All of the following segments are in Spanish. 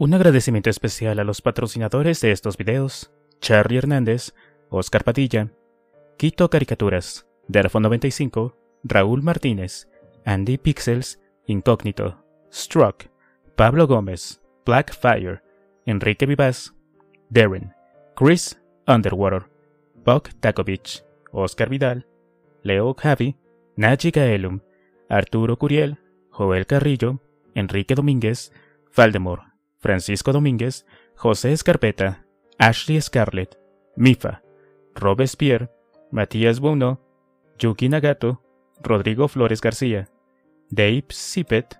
Un agradecimiento especial a los patrocinadores de estos videos, Charlie Hernández, Oscar Padilla, Quito Caricaturas, Derfo95, Raúl Martínez, Andy Pixels, Incógnito, Struck, Pablo Gómez, Blackfire, Enrique Vivas, Darren, Chris Underwater, Buck Takovich, Oscar Vidal, Leo Javi, Nachi Gaelum, Arturo Curiel, Joel Carrillo, Enrique Domínguez, Valdemor, Francisco Domínguez, José Escarpeta, Ashley Scarlett, Mifa, Robespierre, Matías Bono, Yuki Nagato, Rodrigo Flores García, Dave Sipet,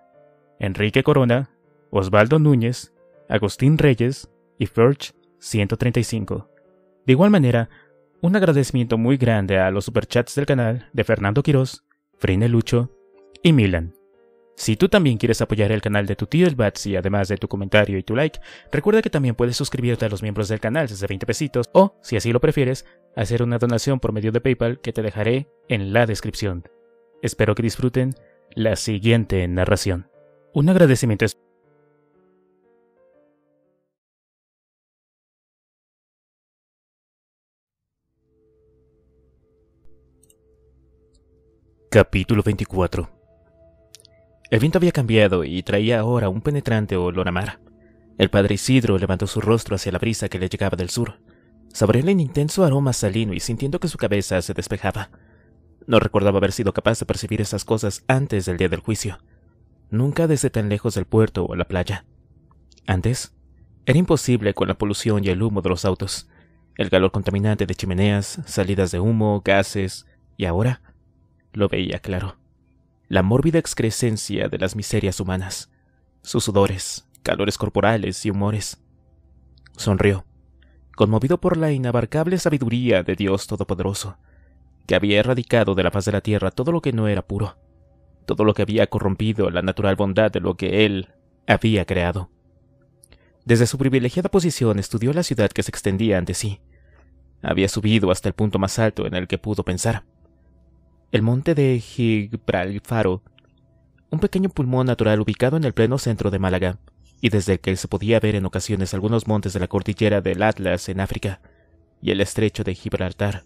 Enrique Corona, Osvaldo Núñez, Agustín Reyes y Ferch 135. De igual manera, un agradecimiento muy grande a los superchats del canal de Fernando Quiroz, Frine Lucho y Milan. Si tú también quieres apoyar el canal de tu tío el Batsy, además de tu comentario y tu like, recuerda que también puedes suscribirte a los miembros del canal desde 20 pesitos o, si así lo prefieres, hacer una donación por medio de PayPal que te dejaré en la descripción. Espero que disfruten la siguiente narración. Un agradecimiento es. Capítulo 24 el viento había cambiado y traía ahora un penetrante olor a mar. El padre Isidro levantó su rostro hacia la brisa que le llegaba del sur. Saboreó el intenso aroma salino y sintiendo que su cabeza se despejaba. No recordaba haber sido capaz de percibir esas cosas antes del día del juicio. Nunca desde tan lejos del puerto o la playa. Antes, era imposible con la polución y el humo de los autos, el calor contaminante de chimeneas, salidas de humo, gases, y ahora lo veía claro la mórbida excrescencia de las miserias humanas, sus sudores, calores corporales y humores. Sonrió, conmovido por la inabarcable sabiduría de Dios Todopoderoso, que había erradicado de la faz de la tierra todo lo que no era puro, todo lo que había corrompido la natural bondad de lo que él había creado. Desde su privilegiada posición estudió la ciudad que se extendía ante sí. Había subido hasta el punto más alto en el que pudo pensar el monte de Gibralfaro, un pequeño pulmón natural ubicado en el pleno centro de Málaga, y desde el que se podía ver en ocasiones algunos montes de la cordillera del Atlas en África y el estrecho de Gibraltar.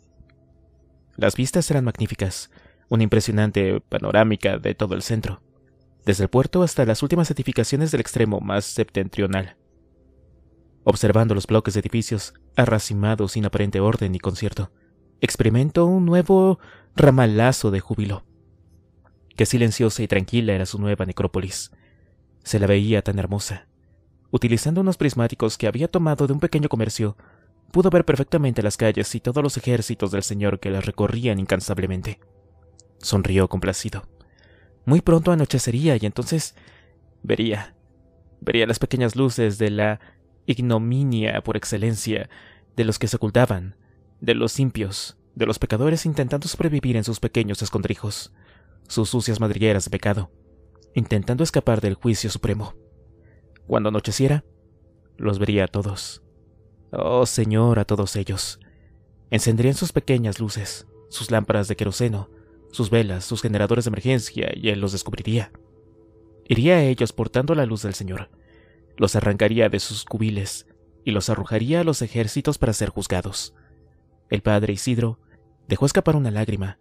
Las vistas eran magníficas, una impresionante panorámica de todo el centro, desde el puerto hasta las últimas edificaciones del extremo más septentrional. Observando los bloques de edificios, arracimados sin aparente orden ni concierto, experimento un nuevo ramalazo de júbilo. Qué silenciosa y tranquila era su nueva necrópolis. Se la veía tan hermosa. Utilizando unos prismáticos que había tomado de un pequeño comercio, pudo ver perfectamente las calles y todos los ejércitos del Señor que las recorrían incansablemente. Sonrió complacido. Muy pronto anochecería y entonces vería, vería las pequeñas luces de la ignominia por excelencia, de los que se ocultaban, de los impios, de los pecadores intentando sobrevivir en sus pequeños escondrijos, sus sucias madrigueras de pecado, intentando escapar del juicio supremo. Cuando anocheciera, los vería a todos. Oh Señor, a todos ellos. Encenderían sus pequeñas luces, sus lámparas de queroseno, sus velas, sus generadores de emergencia, y él los descubriría. Iría a ellos portando la luz del Señor. Los arrancaría de sus cubiles y los arrojaría a los ejércitos para ser juzgados. El padre Isidro Dejó escapar una lágrima,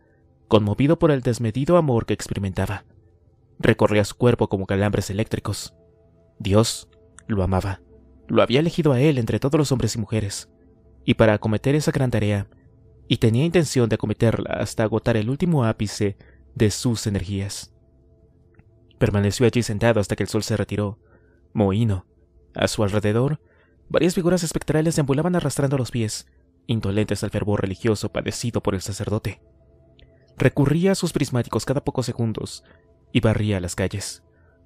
conmovido por el desmedido amor que experimentaba. Recorría su cuerpo como calambres eléctricos. Dios lo amaba. Lo había elegido a él entre todos los hombres y mujeres. Y para acometer esa gran tarea, y tenía intención de acometerla hasta agotar el último ápice de sus energías. Permaneció allí sentado hasta que el sol se retiró, mohino. A su alrededor, varias figuras espectrales se ambulaban arrastrando los pies, indolentes al fervor religioso padecido por el sacerdote. Recurría a sus prismáticos cada pocos segundos y barría las calles,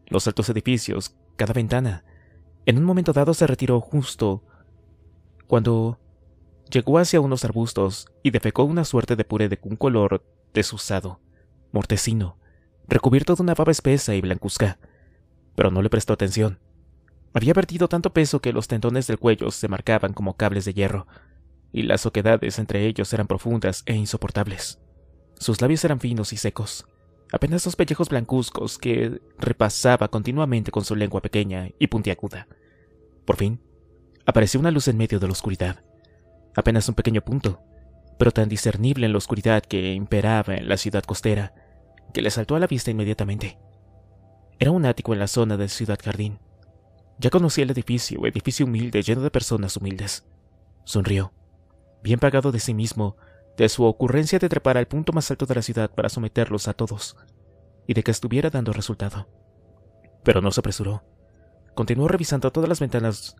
los altos edificios, cada ventana. En un momento dado se retiró justo cuando llegó hacia unos arbustos y defecó una suerte de puré de un color desusado, mortecino, recubierto de una baba espesa y blancuzca. Pero no le prestó atención. Había vertido tanto peso que los tendones del cuello se marcaban como cables de hierro y las oquedades entre ellos eran profundas e insoportables. Sus labios eran finos y secos, apenas dos pellejos blancuzcos que repasaba continuamente con su lengua pequeña y puntiaguda. Por fin, apareció una luz en medio de la oscuridad, apenas un pequeño punto, pero tan discernible en la oscuridad que imperaba en la ciudad costera, que le saltó a la vista inmediatamente. Era un ático en la zona de Ciudad Jardín. Ya conocía el edificio, edificio humilde lleno de personas humildes. Sonrió bien pagado de sí mismo, de su ocurrencia de trepar al punto más alto de la ciudad para someterlos a todos, y de que estuviera dando resultado. Pero no se apresuró. Continuó revisando todas las ventanas,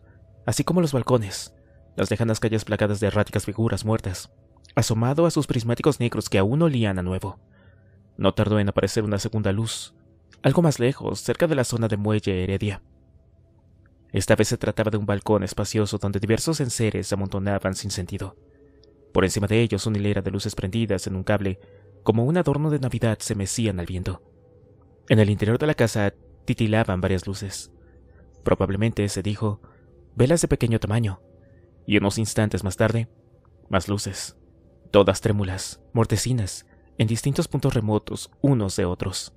así como los balcones, las lejanas calles plagadas de erráticas figuras muertas, asomado a sus prismáticos negros que aún olían a nuevo. No tardó en aparecer una segunda luz, algo más lejos, cerca de la zona de Muelle Heredia. Esta vez se trataba de un balcón espacioso donde diversos enseres se amontonaban sin sentido. Por encima de ellos una hilera de luces prendidas en un cable, como un adorno de Navidad, se mecían al viento. En el interior de la casa titilaban varias luces. Probablemente, se dijo, velas de pequeño tamaño. Y unos instantes más tarde, más luces, todas trémulas, mortecinas, en distintos puntos remotos unos de otros.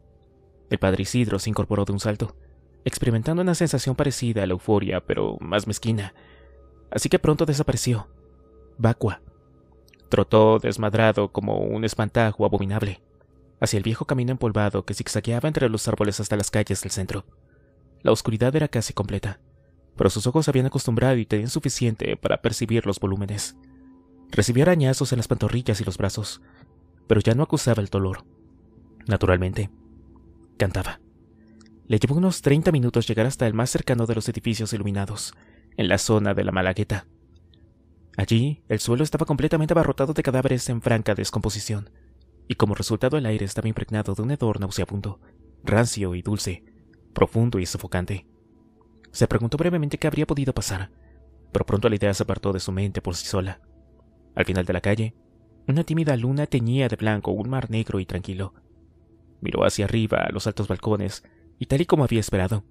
El padre Isidro se incorporó de un salto, experimentando una sensación parecida a la euforia, pero más mezquina. Así que pronto desapareció, vacua, Trotó desmadrado como un espantajo abominable hacia el viejo camino empolvado que zigzagueaba entre los árboles hasta las calles del centro. La oscuridad era casi completa, pero sus ojos habían acostumbrado y tenían suficiente para percibir los volúmenes. Recibió arañazos en las pantorrillas y los brazos, pero ya no acusaba el dolor. Naturalmente, cantaba. Le llevó unos 30 minutos llegar hasta el más cercano de los edificios iluminados, en la zona de la Malagueta. Allí, el suelo estaba completamente abarrotado de cadáveres en franca descomposición, y como resultado el aire estaba impregnado de un hedor nauseabundo, rancio y dulce, profundo y sofocante. Se preguntó brevemente qué habría podido pasar, pero pronto la idea se apartó de su mente por sí sola. Al final de la calle, una tímida luna teñía de blanco un mar negro y tranquilo. Miró hacia arriba a los altos balcones, y tal y como había esperado,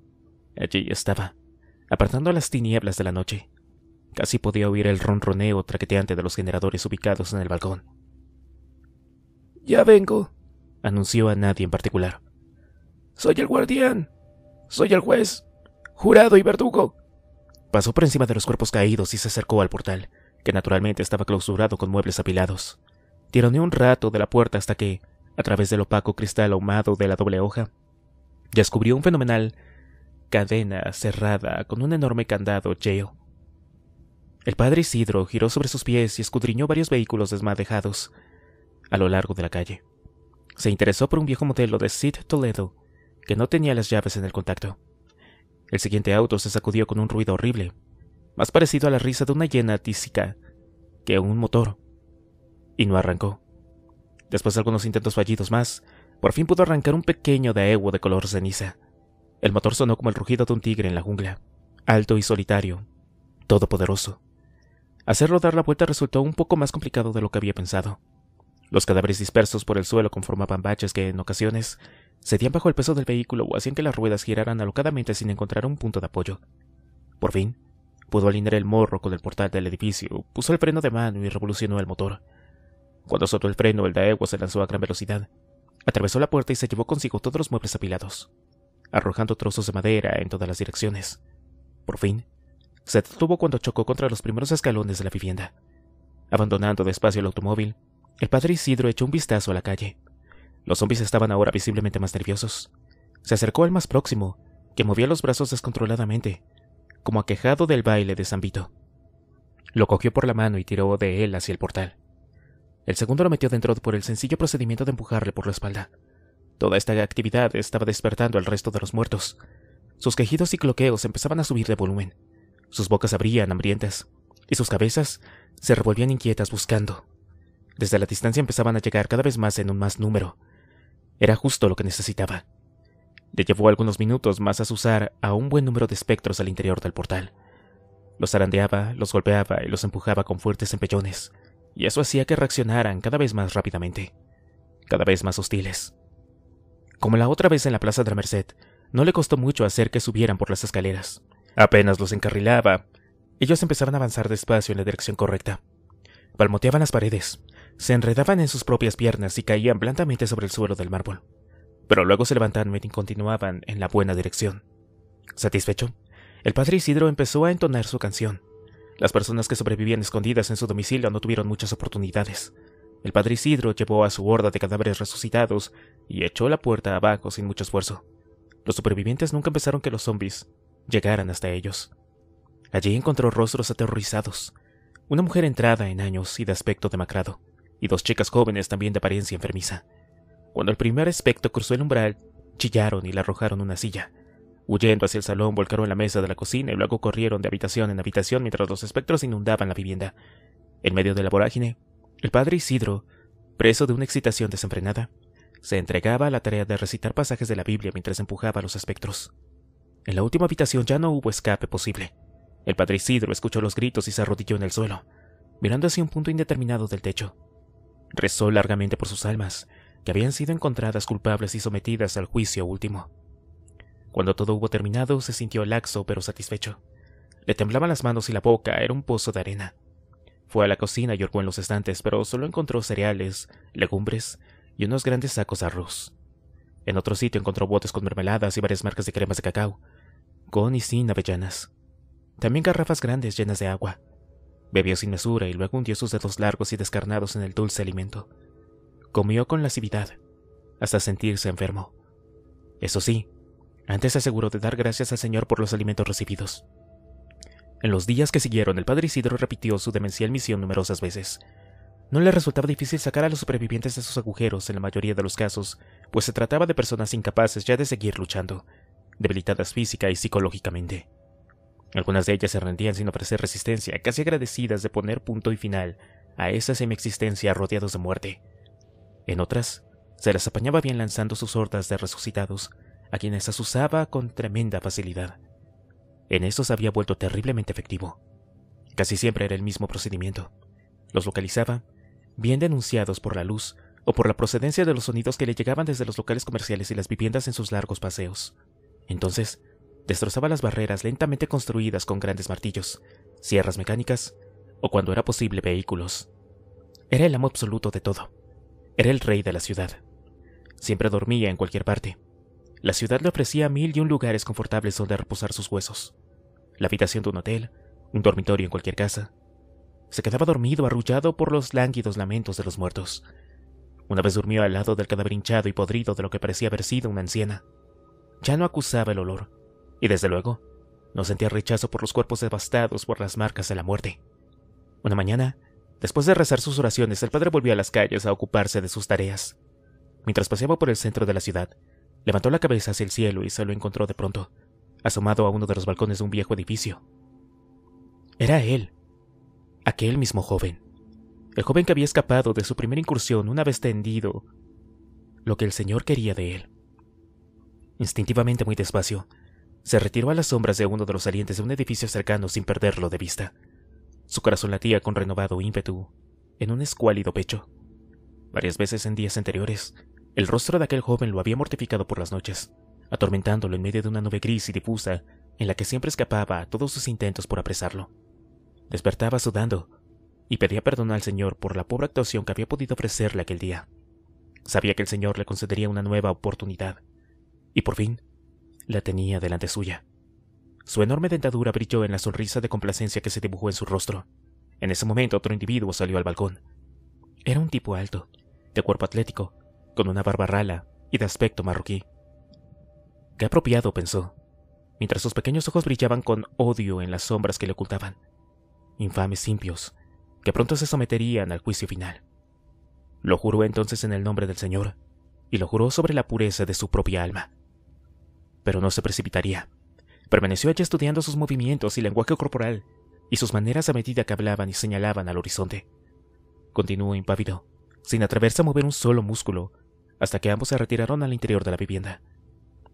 allí estaba, apartando las tinieblas de la noche, Casi podía oír el ronroneo traqueteante de los generadores ubicados en el balcón. Ya vengo, anunció a nadie en particular. Soy el guardián. Soy el juez. Jurado y verdugo. Pasó por encima de los cuerpos caídos y se acercó al portal, que naturalmente estaba clausurado con muebles apilados. Tironeó un rato de la puerta hasta que, a través del opaco cristal ahumado de la doble hoja, descubrió un fenomenal cadena cerrada con un enorme candado Yale. El padre Isidro giró sobre sus pies y escudriñó varios vehículos desmadejados a lo largo de la calle. Se interesó por un viejo modelo de Sid Toledo que no tenía las llaves en el contacto. El siguiente auto se sacudió con un ruido horrible, más parecido a la risa de una hiena tísica que un motor, y no arrancó. Después de algunos intentos fallidos más, por fin pudo arrancar un pequeño daewoo de color ceniza. El motor sonó como el rugido de un tigre en la jungla, alto y solitario, todopoderoso. Hacer dar la vuelta resultó un poco más complicado de lo que había pensado. Los cadáveres dispersos por el suelo conformaban baches que, en ocasiones, cedían bajo el peso del vehículo o hacían que las ruedas giraran alocadamente sin encontrar un punto de apoyo. Por fin, pudo alinear el morro con el portal del edificio, puso el freno de mano y revolucionó el motor. Cuando soltó el freno, el Daewoo se lanzó a gran velocidad. Atravesó la puerta y se llevó consigo todos los muebles apilados, arrojando trozos de madera en todas las direcciones. Por fin, se detuvo cuando chocó contra los primeros escalones de la vivienda. Abandonando despacio el automóvil, el padre Isidro echó un vistazo a la calle. Los zombis estaban ahora visiblemente más nerviosos. Se acercó al más próximo, que movía los brazos descontroladamente, como aquejado del baile de San Lo cogió por la mano y tiró de él hacia el portal. El segundo lo metió dentro por el sencillo procedimiento de empujarle por la espalda. Toda esta actividad estaba despertando al resto de los muertos. Sus quejidos y cloqueos empezaban a subir de volumen. Sus bocas abrían hambrientas y sus cabezas se revolvían inquietas buscando. Desde la distancia empezaban a llegar cada vez más en un más número. Era justo lo que necesitaba. Le llevó algunos minutos más a asusar a un buen número de espectros al interior del portal. Los arandeaba, los golpeaba y los empujaba con fuertes empellones, y eso hacía que reaccionaran cada vez más rápidamente, cada vez más hostiles. Como la otra vez en la Plaza de la Merced, no le costó mucho hacer que subieran por las escaleras. Apenas los encarrilaba, ellos empezaron a avanzar despacio en la dirección correcta. Palmoteaban las paredes, se enredaban en sus propias piernas y caían blandamente sobre el suelo del mármol. Pero luego se levantaban y continuaban en la buena dirección. Satisfecho, el padre Isidro empezó a entonar su canción. Las personas que sobrevivían escondidas en su domicilio no tuvieron muchas oportunidades. El padre Isidro llevó a su horda de cadáveres resucitados y echó la puerta abajo sin mucho esfuerzo. Los supervivientes nunca empezaron que los zombies llegaran hasta ellos. Allí encontró rostros aterrorizados, una mujer entrada en años y de aspecto demacrado, y dos chicas jóvenes también de apariencia enfermiza. Cuando el primer espectro cruzó el umbral, chillaron y le arrojaron una silla. Huyendo hacia el salón, volcaron la mesa de la cocina y luego corrieron de habitación en habitación mientras los espectros inundaban la vivienda. En medio de la vorágine, el padre Isidro, preso de una excitación desenfrenada, se entregaba a la tarea de recitar pasajes de la Biblia mientras empujaba a los espectros. En la última habitación ya no hubo escape posible. El padre Isidro escuchó los gritos y se arrodilló en el suelo, mirando hacia un punto indeterminado del techo. Rezó largamente por sus almas, que habían sido encontradas culpables y sometidas al juicio último. Cuando todo hubo terminado, se sintió laxo pero satisfecho. Le temblaban las manos y la boca, era un pozo de arena. Fue a la cocina y orgó en los estantes, pero solo encontró cereales, legumbres y unos grandes sacos de arroz. En otro sitio encontró botes con mermeladas y varias marcas de cremas de cacao, con y sin avellanas. También garrafas grandes llenas de agua. Bebió sin mesura y luego hundió sus dedos largos y descarnados en el dulce alimento. Comió con lascividad, hasta sentirse enfermo. Eso sí, antes se aseguró de dar gracias al Señor por los alimentos recibidos. En los días que siguieron, el padre Isidro repitió su demencial misión numerosas veces, no le resultaba difícil sacar a los supervivientes de sus agujeros en la mayoría de los casos, pues se trataba de personas incapaces ya de seguir luchando, debilitadas física y psicológicamente. Algunas de ellas se rendían sin ofrecer resistencia, casi agradecidas de poner punto y final a esa semiexistencia rodeados de muerte. En otras, se las apañaba bien lanzando sus hordas de resucitados, a quienes asusaba con tremenda facilidad. En estos había vuelto terriblemente efectivo. Casi siempre era el mismo procedimiento. Los localizaba, bien denunciados por la luz o por la procedencia de los sonidos que le llegaban desde los locales comerciales y las viviendas en sus largos paseos. Entonces, destrozaba las barreras lentamente construidas con grandes martillos, sierras mecánicas o, cuando era posible, vehículos. Era el amo absoluto de todo. Era el rey de la ciudad. Siempre dormía en cualquier parte. La ciudad le ofrecía mil y un lugares confortables donde reposar sus huesos. La habitación de un hotel, un dormitorio en cualquier casa, se quedaba dormido arrullado por los lánguidos lamentos de los muertos. Una vez durmió al lado del cadáver hinchado y podrido de lo que parecía haber sido una anciana. Ya no acusaba el olor, y desde luego, no sentía rechazo por los cuerpos devastados por las marcas de la muerte. Una mañana, después de rezar sus oraciones, el padre volvió a las calles a ocuparse de sus tareas. Mientras paseaba por el centro de la ciudad, levantó la cabeza hacia el cielo y se lo encontró de pronto, asomado a uno de los balcones de un viejo edificio. Era él, aquel mismo joven. El joven que había escapado de su primera incursión una vez tendido lo que el Señor quería de él. Instintivamente muy despacio, se retiró a las sombras de uno de los salientes de un edificio cercano sin perderlo de vista. Su corazón latía con renovado ímpetu en un escuálido pecho. Varias veces en días anteriores, el rostro de aquel joven lo había mortificado por las noches, atormentándolo en medio de una nube gris y difusa en la que siempre escapaba a todos sus intentos por apresarlo. Despertaba sudando y pedía perdón al Señor por la pobre actuación que había podido ofrecerle aquel día. Sabía que el Señor le concedería una nueva oportunidad, y por fin la tenía delante suya. Su enorme dentadura brilló en la sonrisa de complacencia que se dibujó en su rostro. En ese momento otro individuo salió al balcón. Era un tipo alto, de cuerpo atlético, con una barba rala y de aspecto marroquí. Qué apropiado, pensó, mientras sus pequeños ojos brillaban con odio en las sombras que le ocultaban infames impios, que pronto se someterían al juicio final. Lo juró entonces en el nombre del Señor, y lo juró sobre la pureza de su propia alma. Pero no se precipitaría. Permaneció allí estudiando sus movimientos y lenguaje corporal, y sus maneras a medida que hablaban y señalaban al horizonte. Continuó impávido, sin atreverse a mover un solo músculo, hasta que ambos se retiraron al interior de la vivienda.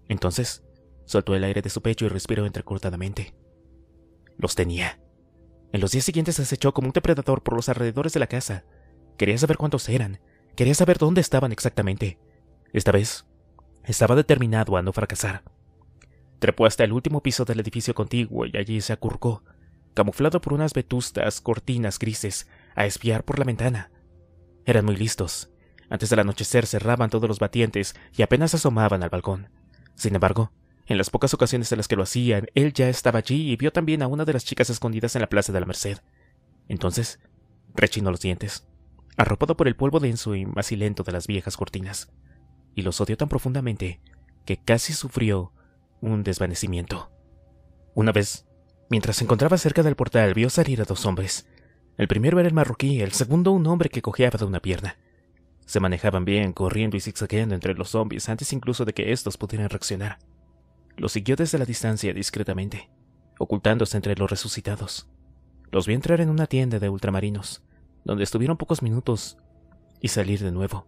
Entonces, soltó el aire de su pecho y respiró entrecortadamente. Los tenía. En los días siguientes acechó como un depredador por los alrededores de la casa. Quería saber cuántos eran, quería saber dónde estaban exactamente. Esta vez, estaba determinado a no fracasar. Trepó hasta el último piso del edificio contiguo y allí se acurcó, camuflado por unas vetustas cortinas grises, a espiar por la ventana. Eran muy listos. Antes del anochecer cerraban todos los batientes y apenas asomaban al balcón. Sin embargo, en las pocas ocasiones en las que lo hacían, él ya estaba allí y vio también a una de las chicas escondidas en la plaza de la Merced. Entonces, rechinó los dientes, arropado por el polvo denso y macilento de las viejas cortinas, y los odió tan profundamente que casi sufrió un desvanecimiento. Una vez, mientras se encontraba cerca del portal, vio salir a dos hombres. El primero era el marroquí, el segundo un hombre que cojeaba de una pierna. Se manejaban bien, corriendo y zigzagueando entre los zombies antes incluso de que estos pudieran reaccionar. Los siguió desde la distancia discretamente, ocultándose entre los resucitados. Los vio entrar en una tienda de ultramarinos, donde estuvieron pocos minutos, y salir de nuevo.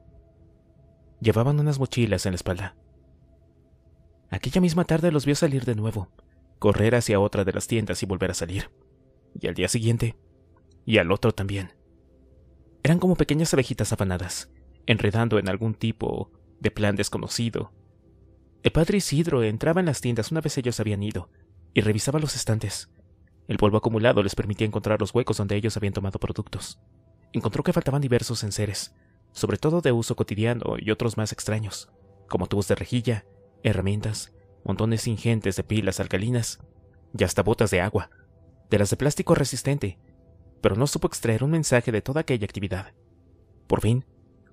Llevaban unas mochilas en la espalda. Aquella misma tarde los vio salir de nuevo, correr hacia otra de las tiendas y volver a salir. Y al día siguiente, y al otro también. Eran como pequeñas abejitas afanadas, enredando en algún tipo de plan desconocido el padre Isidro entraba en las tiendas una vez ellos habían ido y revisaba los estantes. El polvo acumulado les permitía encontrar los huecos donde ellos habían tomado productos. Encontró que faltaban diversos enseres, sobre todo de uso cotidiano y otros más extraños, como tubos de rejilla, herramientas, montones ingentes de pilas alcalinas y hasta botas de agua, de las de plástico resistente, pero no supo extraer un mensaje de toda aquella actividad. Por fin,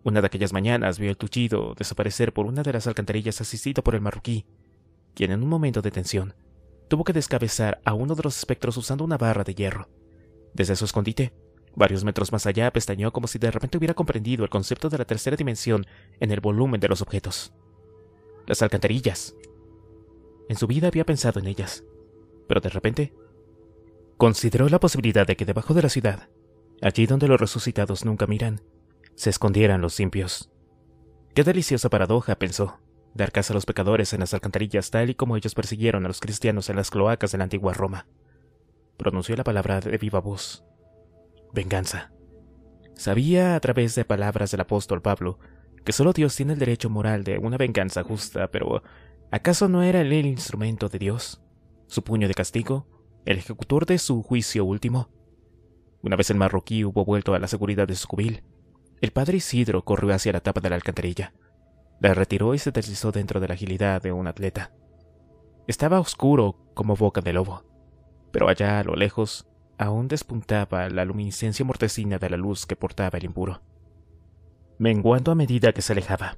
una de aquellas mañanas vio el tuchido desaparecer por una de las alcantarillas asistido por el marroquí, quien en un momento de tensión tuvo que descabezar a uno de los espectros usando una barra de hierro. Desde su escondite, varios metros más allá, pestañó como si de repente hubiera comprendido el concepto de la tercera dimensión en el volumen de los objetos. Las alcantarillas. En su vida había pensado en ellas, pero de repente consideró la posibilidad de que debajo de la ciudad, allí donde los resucitados nunca miran, se escondieran los impios. Qué deliciosa paradoja, pensó, dar caza a los pecadores en las alcantarillas tal y como ellos persiguieron a los cristianos en las cloacas de la antigua Roma. Pronunció la palabra de viva voz. Venganza. Sabía a través de palabras del apóstol Pablo que solo Dios tiene el derecho moral de una venganza justa, pero ¿acaso no era él el instrumento de Dios? ¿Su puño de castigo? ¿El ejecutor de su juicio último? Una vez el marroquí hubo vuelto a la seguridad de su cubil, el padre Isidro corrió hacia la tapa de la alcantarilla. La retiró y se deslizó dentro de la agilidad de un atleta. Estaba oscuro como boca de lobo, pero allá a lo lejos aún despuntaba la luminiscencia mortecina de la luz que portaba el impuro, menguando a medida que se alejaba.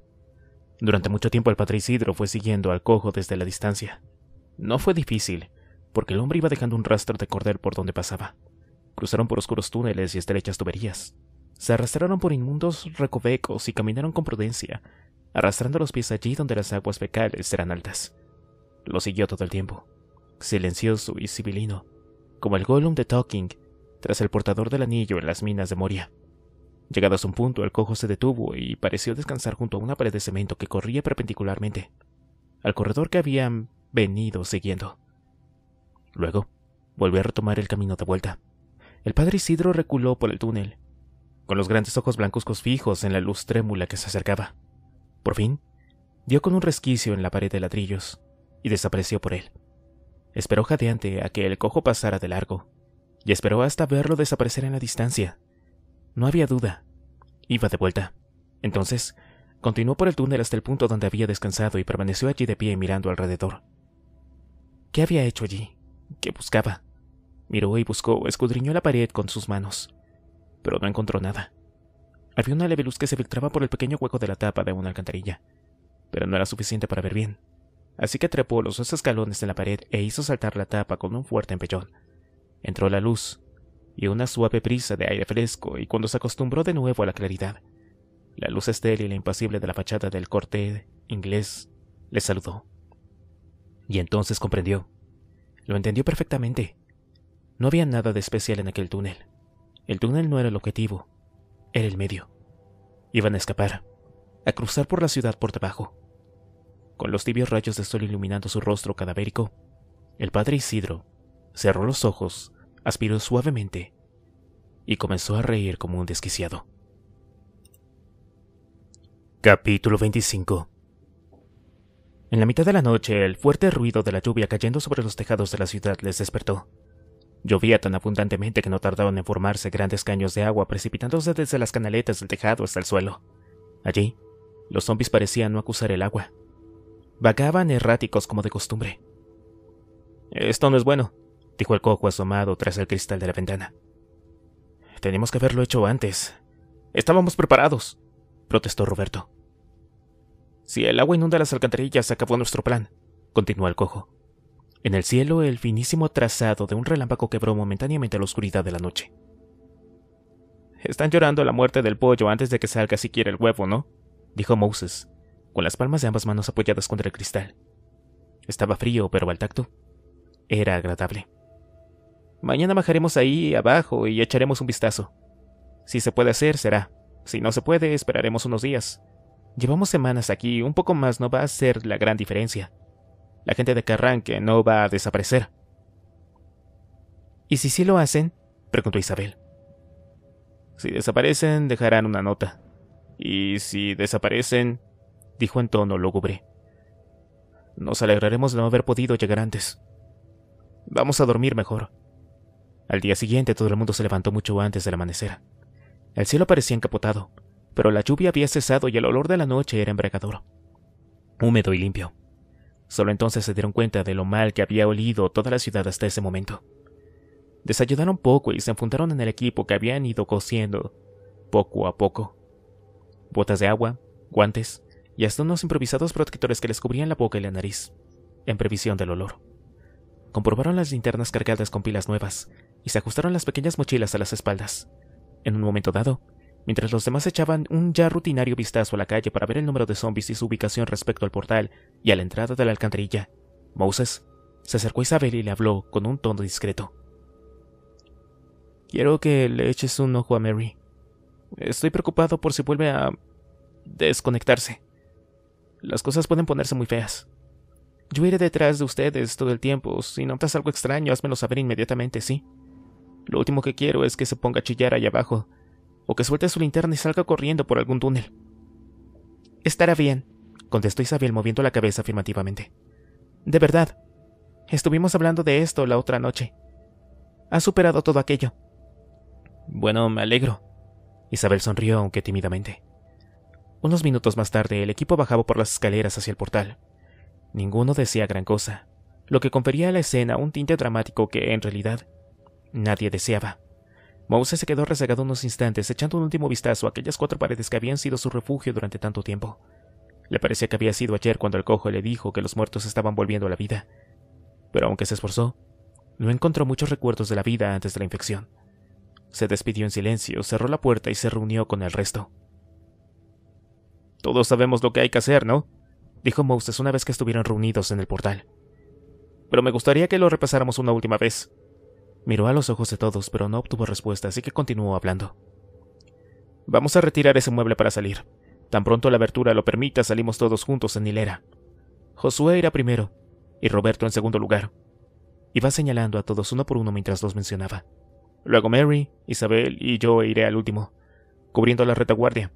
Durante mucho tiempo el padre Isidro fue siguiendo al cojo desde la distancia. No fue difícil, porque el hombre iba dejando un rastro de cordel por donde pasaba. Cruzaron por oscuros túneles y estrechas tuberías, se arrastraron por inmundos recovecos y caminaron con prudencia, arrastrando los pies allí donde las aguas fecales eran altas. Lo siguió todo el tiempo, silencioso y sibilino, como el golem de Talking tras el portador del anillo en las minas de Moria. Llegados a un punto, el cojo se detuvo y pareció descansar junto a una pared de cemento que corría perpendicularmente al corredor que habían venido siguiendo. Luego, volvió a retomar el camino de vuelta. El padre Isidro reculó por el túnel con los grandes ojos blancuzcos fijos en la luz trémula que se acercaba. Por fin, dio con un resquicio en la pared de ladrillos y desapareció por él. Esperó jadeante a que el cojo pasara de largo y esperó hasta verlo desaparecer en la distancia. No había duda. Iba de vuelta. Entonces, continuó por el túnel hasta el punto donde había descansado y permaneció allí de pie mirando alrededor. ¿Qué había hecho allí? ¿Qué buscaba? Miró y buscó, escudriñó la pared con sus manos pero no encontró nada. Había una leve luz que se filtraba por el pequeño hueco de la tapa de una alcantarilla, pero no era suficiente para ver bien, así que trepó los dos escalones de la pared e hizo saltar la tapa con un fuerte empellón. Entró la luz, y una suave brisa de aire fresco, y cuando se acostumbró de nuevo a la claridad, la luz estéril e impasible de la fachada del corte inglés le saludó. Y entonces comprendió. Lo entendió perfectamente. No había nada de especial en aquel túnel. El túnel no era el objetivo, era el medio. Iban a escapar, a cruzar por la ciudad por debajo. Con los tibios rayos de sol iluminando su rostro cadavérico, el padre Isidro cerró los ojos, aspiró suavemente y comenzó a reír como un desquiciado. Capítulo 25 En la mitad de la noche, el fuerte ruido de la lluvia cayendo sobre los tejados de la ciudad les despertó. Llovía tan abundantemente que no tardaron en formarse grandes caños de agua precipitándose desde las canaletas del tejado hasta el suelo. Allí, los zombis parecían no acusar el agua. Vagaban erráticos como de costumbre. Esto no es bueno, dijo el cojo asomado tras el cristal de la ventana. Tenemos que haberlo hecho antes. Estábamos preparados, protestó Roberto. Si el agua inunda las alcantarillas, acabó nuestro plan, continuó el cojo. En el cielo, el finísimo trazado de un relámpago quebró momentáneamente la oscuridad de la noche. Están llorando la muerte del pollo antes de que salga siquiera el huevo, ¿no? dijo Moses, con las palmas de ambas manos apoyadas contra el cristal. Estaba frío, pero al tacto era agradable. Mañana bajaremos ahí abajo y echaremos un vistazo. Si se puede hacer, será. Si no se puede, esperaremos unos días. Llevamos semanas aquí, un poco más no va a hacer la gran diferencia. La gente de Carranque no va a desaparecer. ¿Y si sí lo hacen? preguntó Isabel. Si desaparecen, dejarán una nota. Y si desaparecen, dijo en tono lúgubre. Nos alegraremos de no haber podido llegar antes. Vamos a dormir mejor. Al día siguiente todo el mundo se levantó mucho antes del amanecer. El cielo parecía encapotado, pero la lluvia había cesado y el olor de la noche era embriagador, húmedo y limpio. Solo entonces se dieron cuenta de lo mal que había olido toda la ciudad hasta ese momento. Desayudaron poco y se enfundaron en el equipo que habían ido cosiendo, poco a poco. Botas de agua, guantes y hasta unos improvisados protectores que les cubrían la boca y la nariz, en previsión del olor. Comprobaron las linternas cargadas con pilas nuevas y se ajustaron las pequeñas mochilas a las espaldas. En un momento dado, Mientras los demás echaban un ya rutinario vistazo a la calle para ver el número de zombies y su ubicación respecto al portal y a la entrada de la alcantarilla, Moses se acercó a Isabel y le habló con un tono discreto. Quiero que le eches un ojo a Mary. Estoy preocupado por si vuelve a desconectarse. Las cosas pueden ponerse muy feas. Yo iré detrás de ustedes todo el tiempo. Si notas algo extraño, házmelo saber inmediatamente, ¿sí? Lo último que quiero es que se ponga a chillar allá abajo, o que suelte su linterna y salga corriendo por algún túnel. Estará bien, contestó Isabel moviendo la cabeza afirmativamente. De verdad. Estuvimos hablando de esto la otra noche. Ha superado todo aquello. Bueno, me alegro. Isabel sonrió, aunque tímidamente. Unos minutos más tarde, el equipo bajaba por las escaleras hacia el portal. Ninguno decía gran cosa, lo que confería a la escena un tinte dramático que, en realidad, nadie deseaba. Moses se quedó rezagado unos instantes, echando un último vistazo a aquellas cuatro paredes que habían sido su refugio durante tanto tiempo. Le parecía que había sido ayer cuando el cojo le dijo que los muertos estaban volviendo a la vida. Pero aunque se esforzó, no encontró muchos recuerdos de la vida antes de la infección. Se despidió en silencio, cerró la puerta y se reunió con el resto. Todos sabemos lo que hay que hacer, ¿no? dijo Moses una vez que estuvieron reunidos en el portal. Pero me gustaría que lo repasáramos una última vez. Miró a los ojos de todos, pero no obtuvo respuesta, así que continuó hablando. Vamos a retirar ese mueble para salir. Tan pronto la abertura lo permita, salimos todos juntos en hilera. Josué irá primero, y Roberto en segundo lugar. Iba señalando a todos uno por uno mientras los mencionaba. Luego Mary, Isabel y yo iré al último, cubriendo la retaguardia.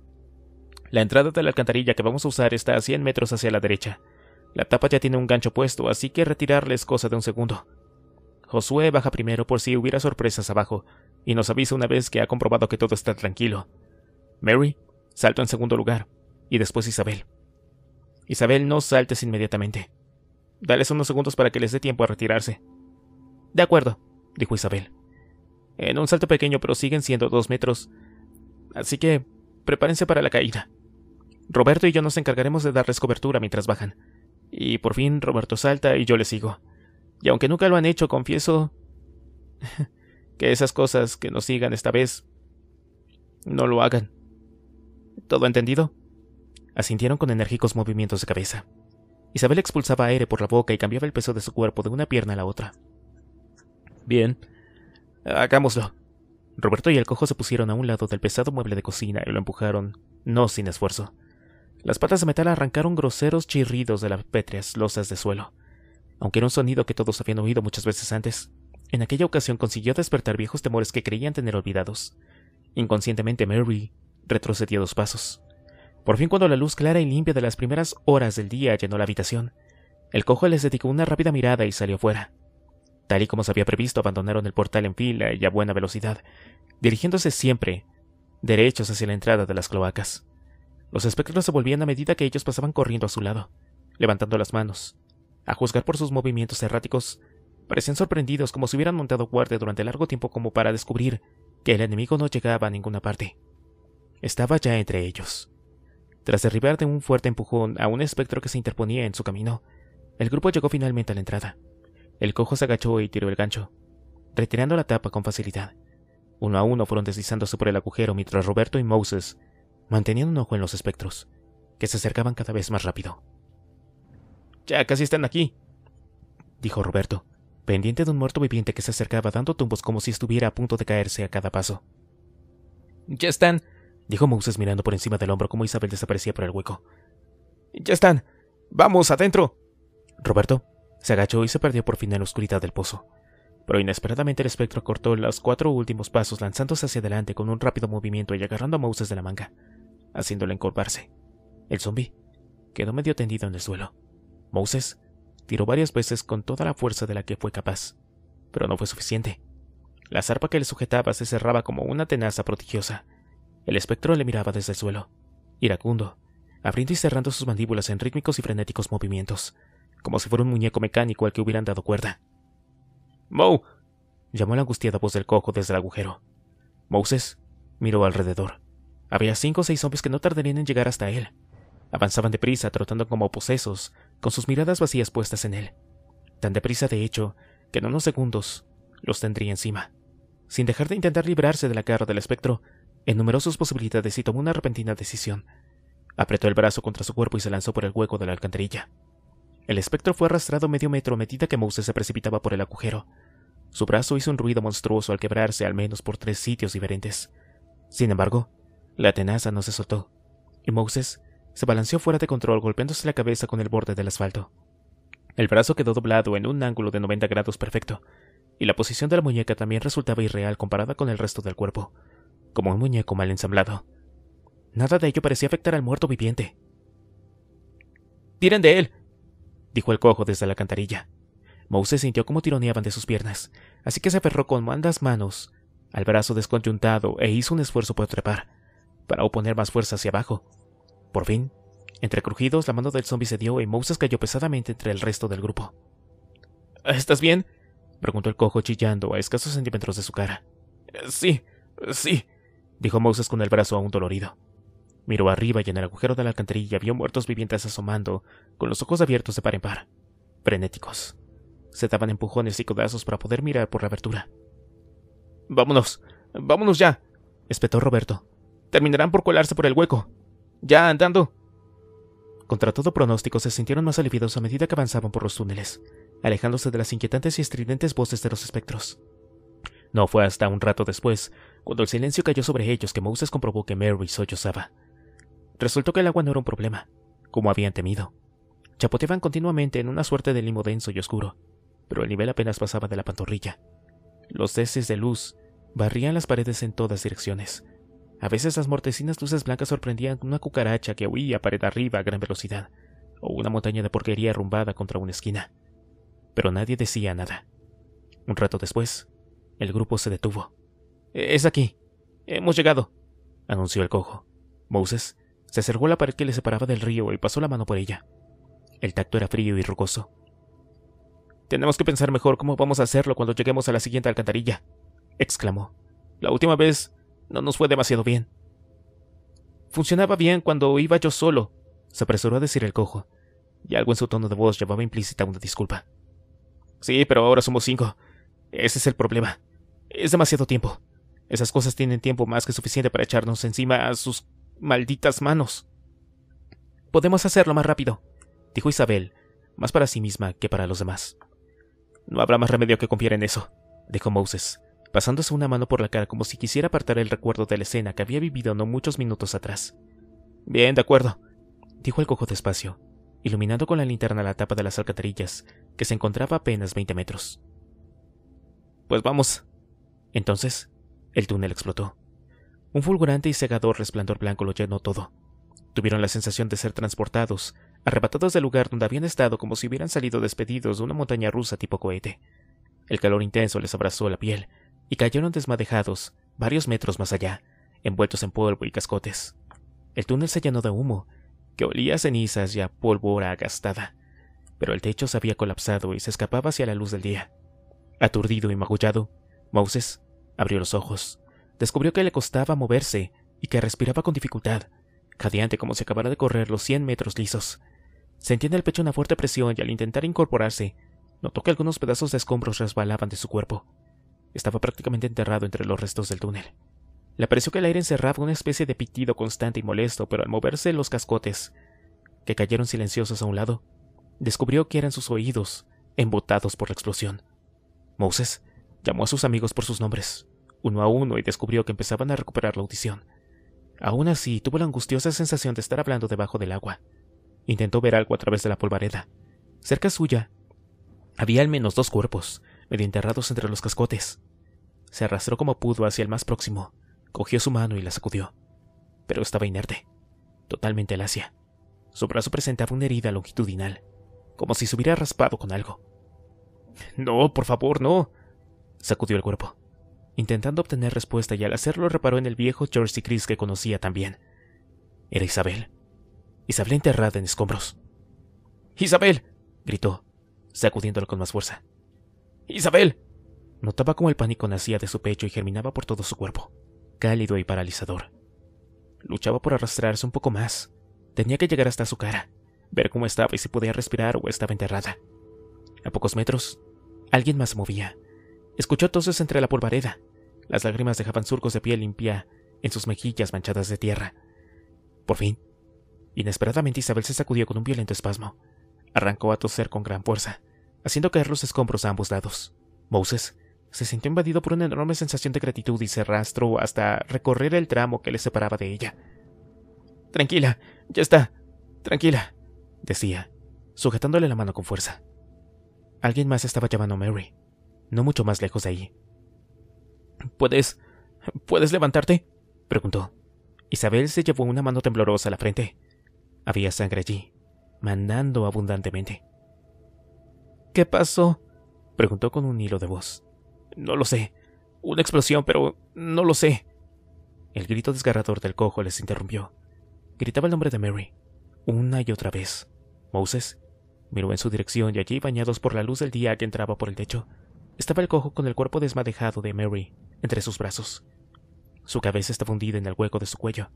La entrada de la alcantarilla que vamos a usar está a 100 metros hacia la derecha. La tapa ya tiene un gancho puesto, así que retirarla es cosa de un segundo. Josué baja primero por si hubiera sorpresas abajo, y nos avisa una vez que ha comprobado que todo está tranquilo. Mary salta en segundo lugar, y después Isabel. Isabel, no saltes inmediatamente. Dales unos segundos para que les dé tiempo a retirarse. De acuerdo, dijo Isabel. En un salto pequeño, pero siguen siendo dos metros. Así que prepárense para la caída. Roberto y yo nos encargaremos de darles cobertura mientras bajan. Y por fin Roberto salta y yo le sigo. Y aunque nunca lo han hecho, confieso que esas cosas que nos sigan esta vez no lo hagan. ¿Todo entendido? Asintieron con enérgicos movimientos de cabeza. Isabel expulsaba aire por la boca y cambiaba el peso de su cuerpo de una pierna a la otra. Bien, hagámoslo. Roberto y el cojo se pusieron a un lado del pesado mueble de cocina y lo empujaron, no sin esfuerzo. Las patas de metal arrancaron groseros chirridos de las pétreas losas de suelo aunque era un sonido que todos habían oído muchas veces antes. En aquella ocasión consiguió despertar viejos temores que creían tener olvidados. Inconscientemente Mary retrocedió dos pasos. Por fin cuando la luz clara y limpia de las primeras horas del día llenó la habitación, el cojo les dedicó una rápida mirada y salió fuera. Tal y como se había previsto, abandonaron el portal en fila y a buena velocidad, dirigiéndose siempre derechos hacia la entrada de las cloacas. Los espectros se volvían a medida que ellos pasaban corriendo a su lado, levantando las manos, a juzgar por sus movimientos erráticos, parecían sorprendidos como si hubieran montado guardia durante largo tiempo como para descubrir que el enemigo no llegaba a ninguna parte. Estaba ya entre ellos. Tras derribar de un fuerte empujón a un espectro que se interponía en su camino, el grupo llegó finalmente a la entrada. El cojo se agachó y tiró el gancho, retirando la tapa con facilidad. Uno a uno fueron deslizándose por el agujero mientras Roberto y Moses mantenían un ojo en los espectros, que se acercaban cada vez más rápido. Ya casi están aquí, dijo Roberto, pendiente de un muerto viviente que se acercaba dando tumbos como si estuviera a punto de caerse a cada paso. Ya están, dijo Moses mirando por encima del hombro como Isabel desaparecía por el hueco. Ya están. Vamos, adentro. Roberto se agachó y se perdió por fin en la oscuridad del pozo. Pero inesperadamente el espectro cortó los cuatro últimos pasos lanzándose hacia adelante con un rápido movimiento y agarrando a Moses de la manga, haciéndole encorvarse. El zombi quedó medio tendido en el suelo. Moses tiró varias veces con toda la fuerza de la que fue capaz, pero no fue suficiente. La zarpa que le sujetaba se cerraba como una tenaza prodigiosa. El espectro le miraba desde el suelo, iracundo, abriendo y cerrando sus mandíbulas en rítmicos y frenéticos movimientos, como si fuera un muñeco mecánico al que hubieran dado cuerda. ¡Mou! llamó la angustiada voz del cojo desde el agujero. Moses miró alrededor. Había cinco o seis hombres que no tardarían en llegar hasta él. Avanzaban deprisa, trotando como posesos, con sus miradas vacías puestas en él. Tan deprisa, de hecho, que en unos segundos los tendría encima. Sin dejar de intentar librarse de la cara del espectro, en numerosas posibilidades y tomó una repentina decisión. Apretó el brazo contra su cuerpo y se lanzó por el hueco de la alcantarilla. El espectro fue arrastrado medio metro a medida que Moses se precipitaba por el agujero. Su brazo hizo un ruido monstruoso al quebrarse al menos por tres sitios diferentes. Sin embargo, la tenaza no se soltó, y Moses se balanceó fuera de control golpeándose la cabeza con el borde del asfalto. El brazo quedó doblado en un ángulo de 90 grados perfecto, y la posición de la muñeca también resultaba irreal comparada con el resto del cuerpo, como un muñeco mal ensamblado. Nada de ello parecía afectar al muerto viviente. ¡Tiren de él! dijo el cojo desde la cantarilla. Mouse sintió cómo tironeaban de sus piernas, así que se aferró con mandas manos al brazo desconyuntado e hizo un esfuerzo por trepar, para oponer más fuerza hacia abajo. Por fin, entre crujidos, la mano del zombi se dio y Moses cayó pesadamente entre el resto del grupo. ¿Estás bien? preguntó el cojo chillando a escasos centímetros de su cara. Eh, sí, sí, dijo Moses con el brazo aún dolorido. Miró arriba y en el agujero de la alcantarilla vio muertos vivientes asomando, con los ojos abiertos de par en par, frenéticos. Se daban empujones y codazos para poder mirar por la abertura. Vámonos, vámonos ya, espetó Roberto. Terminarán por colarse por el hueco. Ya andando. Contra todo pronóstico, se sintieron más aliviados a medida que avanzaban por los túneles, alejándose de las inquietantes y estridentes voces de los espectros. No fue hasta un rato después, cuando el silencio cayó sobre ellos, que Moses comprobó que Mary sollozaba. Resultó que el agua no era un problema, como habían temido. Chapoteaban continuamente en una suerte de limo denso y oscuro, pero el nivel apenas pasaba de la pantorrilla. Los deces de luz barrían las paredes en todas direcciones, a veces las mortecinas luces blancas sorprendían una cucaracha que huía pared arriba a gran velocidad, o una montaña de porquería arrumbada contra una esquina. Pero nadie decía nada. Un rato después, el grupo se detuvo. E-, es aquí. Hemos llegado, anunció el cojo. Moses se acercó a la pared que le separaba del río y pasó la mano por ella. El tacto era frío y rugoso. Tenemos que pensar mejor cómo vamos a hacerlo cuando lleguemos a la siguiente alcantarilla, exclamó. La última vez no nos fue demasiado bien. Funcionaba bien cuando iba yo solo, se apresuró a decir el cojo, y algo en su tono de voz llevaba implícita una disculpa. Sí, pero ahora somos cinco. Ese es el problema. Es demasiado tiempo. Esas cosas tienen tiempo más que suficiente para echarnos encima a sus malditas manos. Podemos hacerlo más rápido, dijo Isabel, más para sí misma que para los demás. No habrá más remedio que confiar en eso, dijo Moses pasándose una mano por la cara como si quisiera apartar el recuerdo de la escena que había vivido no muchos minutos atrás. Bien, de acuerdo, dijo el cojo despacio, iluminando con la linterna la tapa de las alcantarillas, que se encontraba apenas 20 metros. Pues vamos. Entonces, el túnel explotó. Un fulgurante y cegador resplandor blanco lo llenó todo. Tuvieron la sensación de ser transportados, arrebatados del lugar donde habían estado como si hubieran salido despedidos de una montaña rusa tipo cohete. El calor intenso les abrazó la piel, y cayeron desmadejados varios metros más allá, envueltos en polvo y cascotes. El túnel se llenó de humo, que olía a cenizas y a pólvora agastada, pero el techo se había colapsado y se escapaba hacia la luz del día. Aturdido y magullado, Moses abrió los ojos. Descubrió que le costaba moverse y que respiraba con dificultad, jadeante como si acabara de correr los cien metros lisos. Sentía en el pecho una fuerte presión y al intentar incorporarse, notó que algunos pedazos de escombros resbalaban de su cuerpo. Estaba prácticamente enterrado entre los restos del túnel. Le pareció que el aire encerraba una especie de pitido constante y molesto, pero al moverse los cascotes, que cayeron silenciosos a un lado, descubrió que eran sus oídos, embotados por la explosión. Moses llamó a sus amigos por sus nombres, uno a uno, y descubrió que empezaban a recuperar la audición. Aún así, tuvo la angustiosa sensación de estar hablando debajo del agua. Intentó ver algo a través de la polvareda. Cerca suya, había al menos dos cuerpos, medio enterrados entre los cascotes. Se arrastró como pudo hacia el más próximo, cogió su mano y la sacudió. Pero estaba inerte, totalmente lacia. Su brazo presentaba una herida longitudinal, como si se hubiera raspado con algo. No, por favor, no. sacudió el cuerpo, intentando obtener respuesta y al hacerlo reparó en el viejo Jersey Chris que conocía también. Era Isabel. Isabel enterrada en escombros. Isabel. gritó, sacudiéndola con más fuerza. Isabel. Notaba como el pánico nacía de su pecho y germinaba por todo su cuerpo, cálido y paralizador. Luchaba por arrastrarse un poco más. Tenía que llegar hasta su cara, ver cómo estaba y si podía respirar o estaba enterrada. A pocos metros, alguien más movía. Escuchó toses entre la polvareda. Las lágrimas dejaban surcos de piel limpia en sus mejillas manchadas de tierra. Por fin, inesperadamente Isabel se sacudió con un violento espasmo. Arrancó a toser con gran fuerza haciendo caer los escombros a ambos lados. Moses se sintió invadido por una enorme sensación de gratitud y se arrastró hasta recorrer el tramo que le separaba de ella. Tranquila, ya está, tranquila, decía, sujetándole la mano con fuerza. Alguien más estaba llamando a Mary, no mucho más lejos de ahí. ¿Puedes... puedes levantarte? preguntó. Isabel se llevó una mano temblorosa a la frente. Había sangre allí, manando abundantemente. ¿Qué pasó? preguntó con un hilo de voz. No lo sé. Una explosión, pero no lo sé. El grito desgarrador del cojo les interrumpió. Gritaba el nombre de Mary, una y otra vez. Moses miró en su dirección y allí, bañados por la luz del día que entraba por el techo, estaba el cojo con el cuerpo desmadejado de Mary entre sus brazos. Su cabeza estaba hundida en el hueco de su cuello.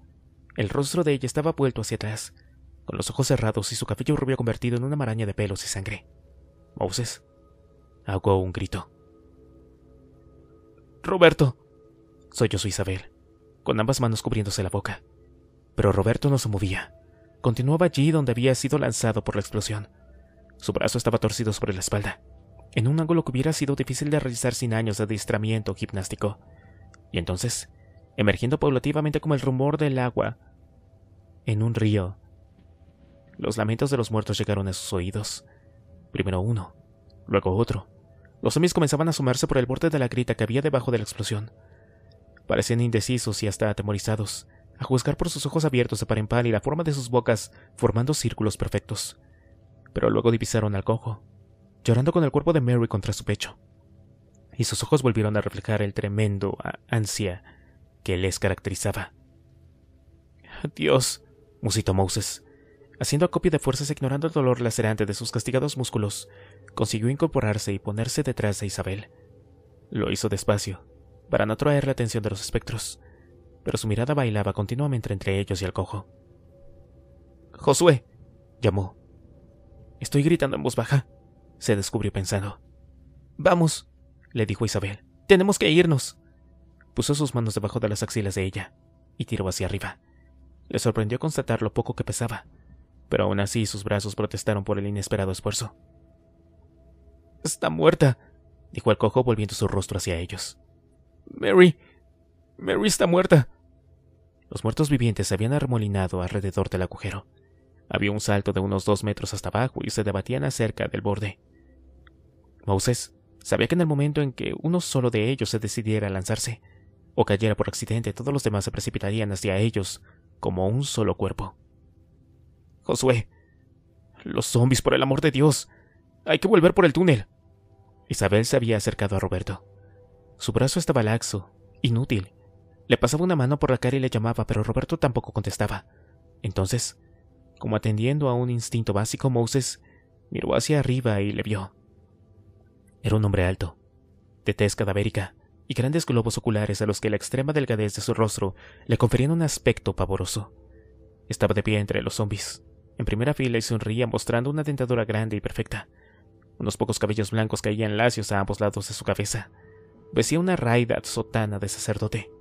El rostro de ella estaba vuelto hacia atrás, con los ojos cerrados y su cabello rubio convertido en una maraña de pelos y sangre. Moses. Hago un grito. Roberto. Soy yo, su Isabel, con ambas manos cubriéndose la boca. Pero Roberto no se movía. Continuaba allí donde había sido lanzado por la explosión. Su brazo estaba torcido sobre la espalda, en un ángulo que hubiera sido difícil de realizar sin años de adiestramiento gimnástico. Y entonces, emergiendo paulativamente como el rumor del agua en un río, los lamentos de los muertos llegaron a sus oídos, Primero uno, luego otro. Los zombies comenzaban a asomarse por el borde de la grita que había debajo de la explosión. Parecían indecisos y hasta atemorizados, a juzgar por sus ojos abiertos de par en par y la forma de sus bocas formando círculos perfectos. Pero luego divisaron al cojo, llorando con el cuerpo de Mary contra su pecho. Y sus ojos volvieron a reflejar el tremendo ansia que les caracterizaba. —¡Adiós, musito Moses. Haciendo acopio de fuerzas ignorando el dolor lacerante de sus castigados músculos, consiguió incorporarse y ponerse detrás de Isabel. Lo hizo despacio, para no atraer la atención de los espectros, pero su mirada bailaba continuamente entre ellos y el cojo. Josué, llamó. Estoy gritando en voz baja, se descubrió pensando. Vamos, le dijo Isabel. Tenemos que irnos. Puso sus manos debajo de las axilas de ella y tiró hacia arriba. Le sorprendió constatar lo poco que pesaba, pero aún así sus brazos protestaron por el inesperado esfuerzo. Está muerta, dijo el cojo volviendo su rostro hacia ellos. Mary. Mary está muerta. Los muertos vivientes se habían armolinado alrededor del agujero. Había un salto de unos dos metros hasta abajo y se debatían acerca del borde. Moses sabía que en el momento en que uno solo de ellos se decidiera a lanzarse o cayera por accidente, todos los demás se precipitarían hacia ellos como un solo cuerpo. Josué. Los zombies, por el amor de Dios. Hay que volver por el túnel. Isabel se había acercado a Roberto. Su brazo estaba laxo, inútil. Le pasaba una mano por la cara y le llamaba, pero Roberto tampoco contestaba. Entonces, como atendiendo a un instinto básico, Moses miró hacia arriba y le vio. Era un hombre alto, de tez cadavérica y grandes globos oculares a los que la extrema delgadez de su rostro le conferían un aspecto pavoroso. Estaba de pie entre los zombis, en primera fila y sonreía mostrando una dentadura grande y perfecta. Unos pocos cabellos blancos caían lacios a ambos lados de su cabeza. Vestía una raida sotana de sacerdote.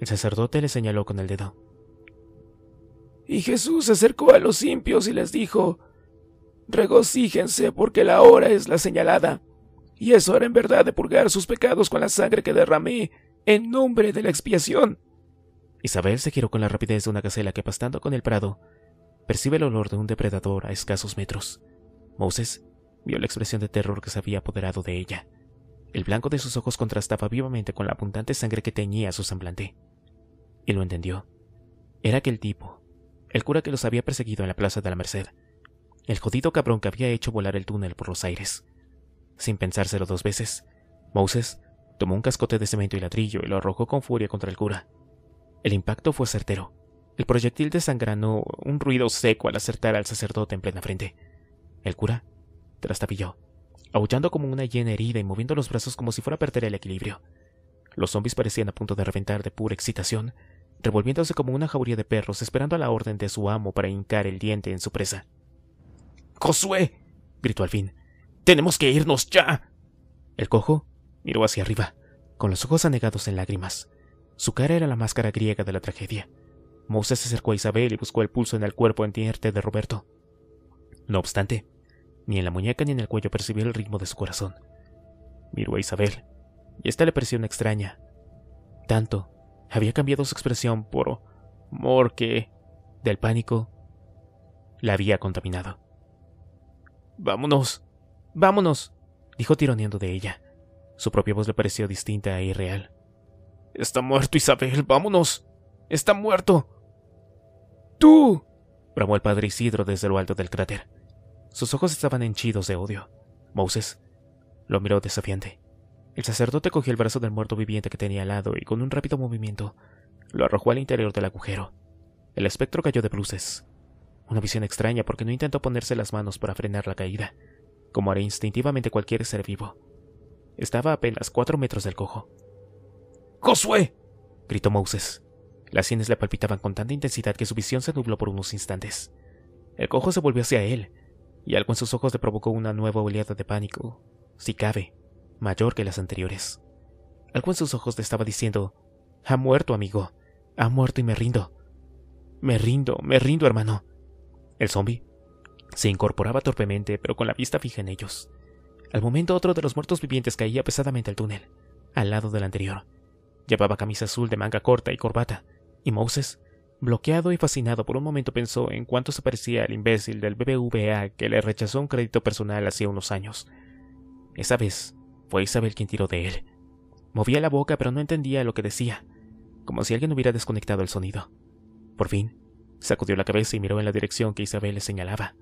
El sacerdote le señaló con el dedo. Y Jesús se acercó a los impios y les dijo, Regocíjense porque la hora es la señalada, y es hora en verdad de purgar sus pecados con la sangre que derramé en nombre de la expiación. Isabel se giró con la rapidez de una gacela que pastando con el prado percibe el olor de un depredador a escasos metros. Moses vio la expresión de terror que se había apoderado de ella. El blanco de sus ojos contrastaba vivamente con la abundante sangre que teñía su semblante. Y lo entendió. Era aquel tipo, el cura que los había perseguido en la Plaza de la Merced, el jodido cabrón que había hecho volar el túnel por los aires. Sin pensárselo dos veces, Moses tomó un cascote de cemento y ladrillo y lo arrojó con furia contra el cura. El impacto fue certero. El proyectil desangranó un ruido seco al acertar al sacerdote en plena frente. El cura trastabilló, aullando como una hiena herida y moviendo los brazos como si fuera a perder el equilibrio. Los zombis parecían a punto de reventar de pura excitación, revolviéndose como una jauría de perros esperando a la orden de su amo para hincar el diente en su presa. Josué. gritó al fin. Tenemos que irnos ya. El cojo miró hacia arriba, con los ojos anegados en lágrimas. Su cara era la máscara griega de la tragedia. Moses se acercó a Isabel y buscó el pulso en el cuerpo entierte de Roberto. No obstante, ni en la muñeca ni en el cuello percibió el ritmo de su corazón. Miró a Isabel, y esta le pareció una extraña. Tanto había cambiado su expresión por mor que del pánico la había contaminado. Vámonos, vámonos, dijo tironeando de ella. Su propia voz le pareció distinta e irreal. Está muerto, Isabel, vámonos. Está muerto. ¡Tú! bramó el padre Isidro desde lo alto del cráter. Sus ojos estaban henchidos de odio. Moses lo miró desafiante. El sacerdote cogió el brazo del muerto viviente que tenía al lado y con un rápido movimiento lo arrojó al interior del agujero. El espectro cayó de bruces. Una visión extraña porque no intentó ponerse las manos para frenar la caída, como haría instintivamente cualquier ser vivo. Estaba a apenas cuatro metros del cojo. ¡Josué! gritó Moses. Las sienes le palpitaban con tanta intensidad que su visión se nubló por unos instantes. El cojo se volvió hacia él, y algo en sus ojos le provocó una nueva oleada de pánico, si cabe, mayor que las anteriores. Algo en sus ojos le estaba diciendo, ha muerto, amigo, ha muerto y me rindo. Me rindo, me rindo, hermano. El zombi se incorporaba torpemente, pero con la vista fija en ellos. Al momento otro de los muertos vivientes caía pesadamente al túnel, al lado del anterior. Llevaba camisa azul de manga corta y corbata, y Moses, bloqueado y fascinado por un momento, pensó en cuánto se parecía al imbécil del BBVA que le rechazó un crédito personal hacía unos años. Esa vez fue Isabel quien tiró de él. Movía la boca pero no entendía lo que decía, como si alguien hubiera desconectado el sonido. Por fin, sacudió la cabeza y miró en la dirección que Isabel le señalaba.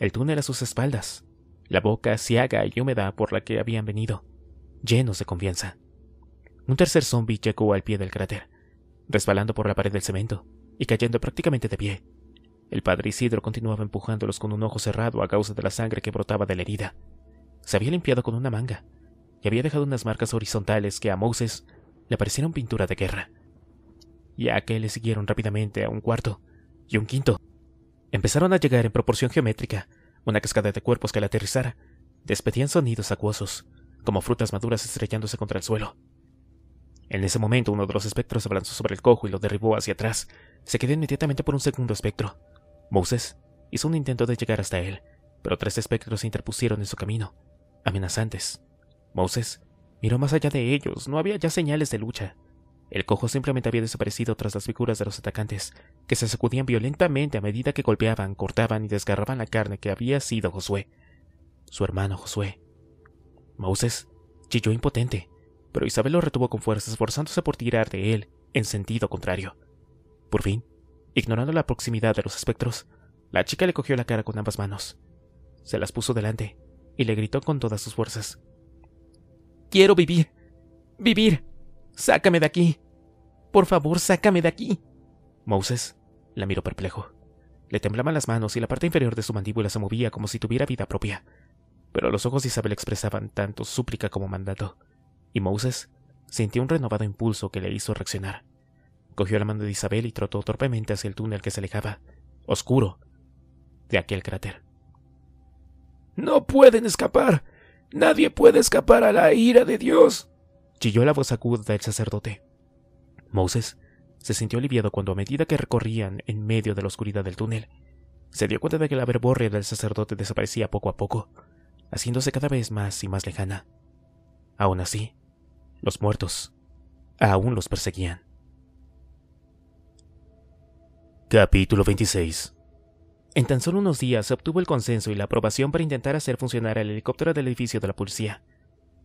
El túnel a sus espaldas, la boca ciaga y húmeda por la que habían venido, llenos de confianza. Un tercer zombi llegó al pie del cráter resbalando por la pared del cemento y cayendo prácticamente de pie. El padre Isidro continuaba empujándolos con un ojo cerrado a causa de la sangre que brotaba de la herida. Se había limpiado con una manga y había dejado unas marcas horizontales que a Moses le parecieron pintura de guerra. Y a aquel le siguieron rápidamente a un cuarto y un quinto. Empezaron a llegar en proporción geométrica, una cascada de cuerpos que al aterrizar despedían sonidos acuosos, como frutas maduras estrellándose contra el suelo. En ese momento uno de los espectros se abalanzó sobre el cojo y lo derribó hacia atrás. Se quedó inmediatamente por un segundo espectro. Moses hizo un intento de llegar hasta él, pero tres espectros se interpusieron en su camino, amenazantes. Moses miró más allá de ellos, no había ya señales de lucha. El cojo simplemente había desaparecido tras las figuras de los atacantes, que se sacudían violentamente a medida que golpeaban, cortaban y desgarraban la carne que había sido Josué. Su hermano Josué. Moses chilló impotente pero Isabel lo retuvo con fuerza, esforzándose por tirar de él en sentido contrario. Por fin, ignorando la proximidad de los espectros, la chica le cogió la cara con ambas manos, se las puso delante y le gritó con todas sus fuerzas. Quiero vivir. Vivir. Sácame de aquí. Por favor, sácame de aquí. Moses la miró perplejo. Le temblaban las manos y la parte inferior de su mandíbula se movía como si tuviera vida propia. Pero los ojos de Isabel expresaban tanto súplica como mandato y Moses sintió un renovado impulso que le hizo reaccionar. Cogió la mano de Isabel y trotó torpemente hacia el túnel que se alejaba, oscuro, de aquel cráter. No pueden escapar. Nadie puede escapar a la ira de Dios. chilló la voz aguda del sacerdote. Moses se sintió aliviado cuando a medida que recorrían en medio de la oscuridad del túnel, se dio cuenta de que la verborrea del sacerdote desaparecía poco a poco, haciéndose cada vez más y más lejana. Aún así, los muertos aún los perseguían. Capítulo 26 En tan solo unos días se obtuvo el consenso y la aprobación para intentar hacer funcionar el helicóptero del edificio de la policía.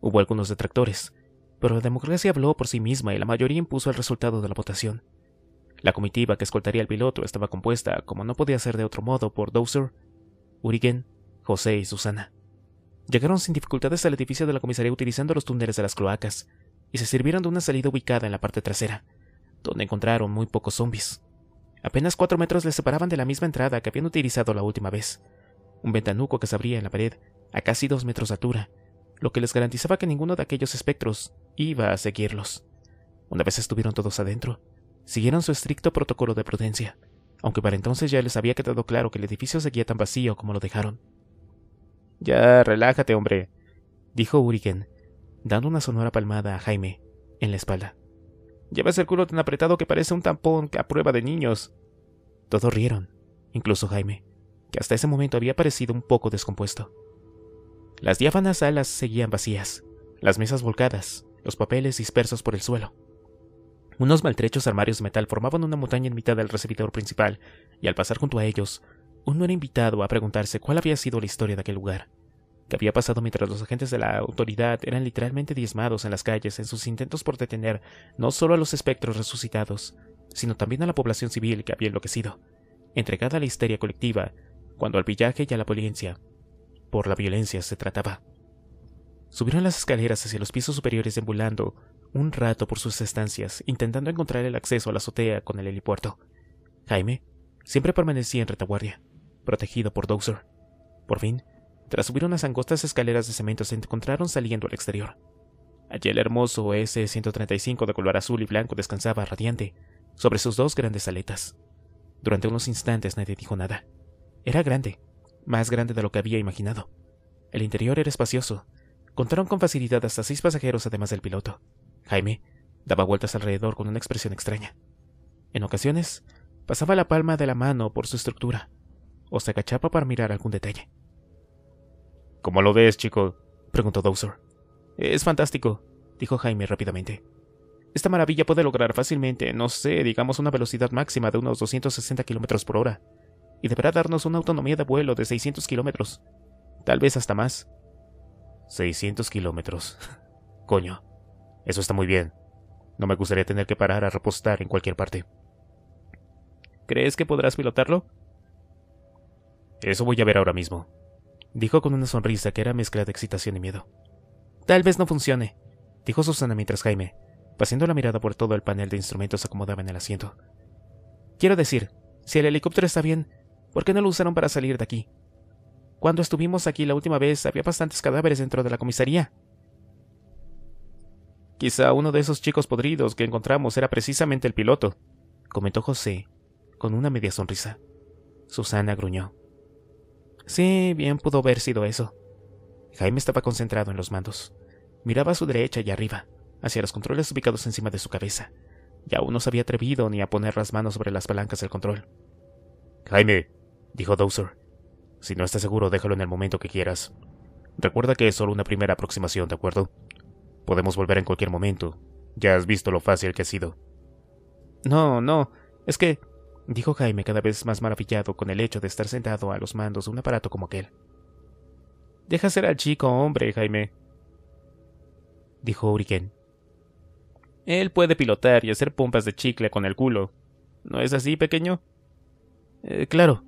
Hubo algunos detractores, pero la democracia habló por sí misma y la mayoría impuso el resultado de la votación. La comitiva que escoltaría al piloto estaba compuesta, como no podía ser de otro modo, por Dowser, Urigen, José y Susana. Llegaron sin dificultades al edificio de la comisaría utilizando los túneles de las cloacas, y se sirvieron de una salida ubicada en la parte trasera, donde encontraron muy pocos zombies. Apenas cuatro metros les separaban de la misma entrada que habían utilizado la última vez, un ventanuco que se abría en la pared a casi dos metros de altura, lo que les garantizaba que ninguno de aquellos espectros iba a seguirlos. Una vez estuvieron todos adentro, siguieron su estricto protocolo de prudencia, aunque para entonces ya les había quedado claro que el edificio seguía tan vacío como lo dejaron. Ya relájate, hombre, dijo Uriken, dando una sonora palmada a Jaime en la espalda. Llevas el culo tan apretado que parece un tampón a prueba de niños. Todos rieron, incluso Jaime, que hasta ese momento había parecido un poco descompuesto. Las diáfanas alas seguían vacías, las mesas volcadas, los papeles dispersos por el suelo. Unos maltrechos armarios de metal formaban una montaña en mitad del recibidor principal, y al pasar junto a ellos, uno era invitado a preguntarse cuál había sido la historia de aquel lugar, qué había pasado mientras los agentes de la autoridad eran literalmente diezmados en las calles en sus intentos por detener no solo a los espectros resucitados, sino también a la población civil que había enloquecido, entregada a la histeria colectiva, cuando al villaje y a la violencia, por la violencia se trataba. Subieron las escaleras hacia los pisos superiores embulando un rato por sus estancias, intentando encontrar el acceso a la azotea con el helipuerto. Jaime siempre permanecía en retaguardia protegido por Dowser. Por fin, tras subir unas angostas escaleras de cemento, se encontraron saliendo al exterior. Allí el hermoso S-135 de color azul y blanco descansaba radiante sobre sus dos grandes aletas. Durante unos instantes nadie dijo nada. Era grande, más grande de lo que había imaginado. El interior era espacioso. Contaron con facilidad hasta seis pasajeros además del piloto. Jaime daba vueltas alrededor con una expresión extraña. En ocasiones, pasaba la palma de la mano por su estructura, o se agachaba para mirar algún detalle. ¿Cómo lo ves, chico? preguntó Dowser. Es fantástico, dijo Jaime rápidamente. Esta maravilla puede lograr fácilmente, no sé, digamos una velocidad máxima de unos 260 km por hora, y deberá darnos una autonomía de vuelo de 600 kilómetros, tal vez hasta más. 600 kilómetros. Coño, eso está muy bien. No me gustaría tener que parar a repostar en cualquier parte. ¿Crees que podrás pilotarlo? Eso voy a ver ahora mismo, dijo con una sonrisa que era mezcla de excitación y miedo. Tal vez no funcione, dijo Susana mientras Jaime, pasando la mirada por todo el panel de instrumentos, acomodaba en el asiento. Quiero decir, si el helicóptero está bien, ¿por qué no lo usaron para salir de aquí? Cuando estuvimos aquí la última vez había bastantes cadáveres dentro de la comisaría. Quizá uno de esos chicos podridos que encontramos era precisamente el piloto, comentó José, con una media sonrisa. Susana gruñó. Sí, bien pudo haber sido eso. Jaime estaba concentrado en los mandos. Miraba a su derecha y arriba, hacia los controles ubicados encima de su cabeza, y aún no se había atrevido ni a poner las manos sobre las palancas del control. Jaime, dijo Dowser, si no estás seguro, déjalo en el momento que quieras. Recuerda que es solo una primera aproximación, ¿de acuerdo? Podemos volver en cualquier momento. Ya has visto lo fácil que ha sido. No, no, es que dijo Jaime cada vez más maravillado con el hecho de estar sentado a los mandos de un aparato como aquel. Deja ser al chico, hombre, Jaime, dijo Uriken. Él puede pilotar y hacer pompas de chicle con el culo. ¿No es así, pequeño? Eh, claro.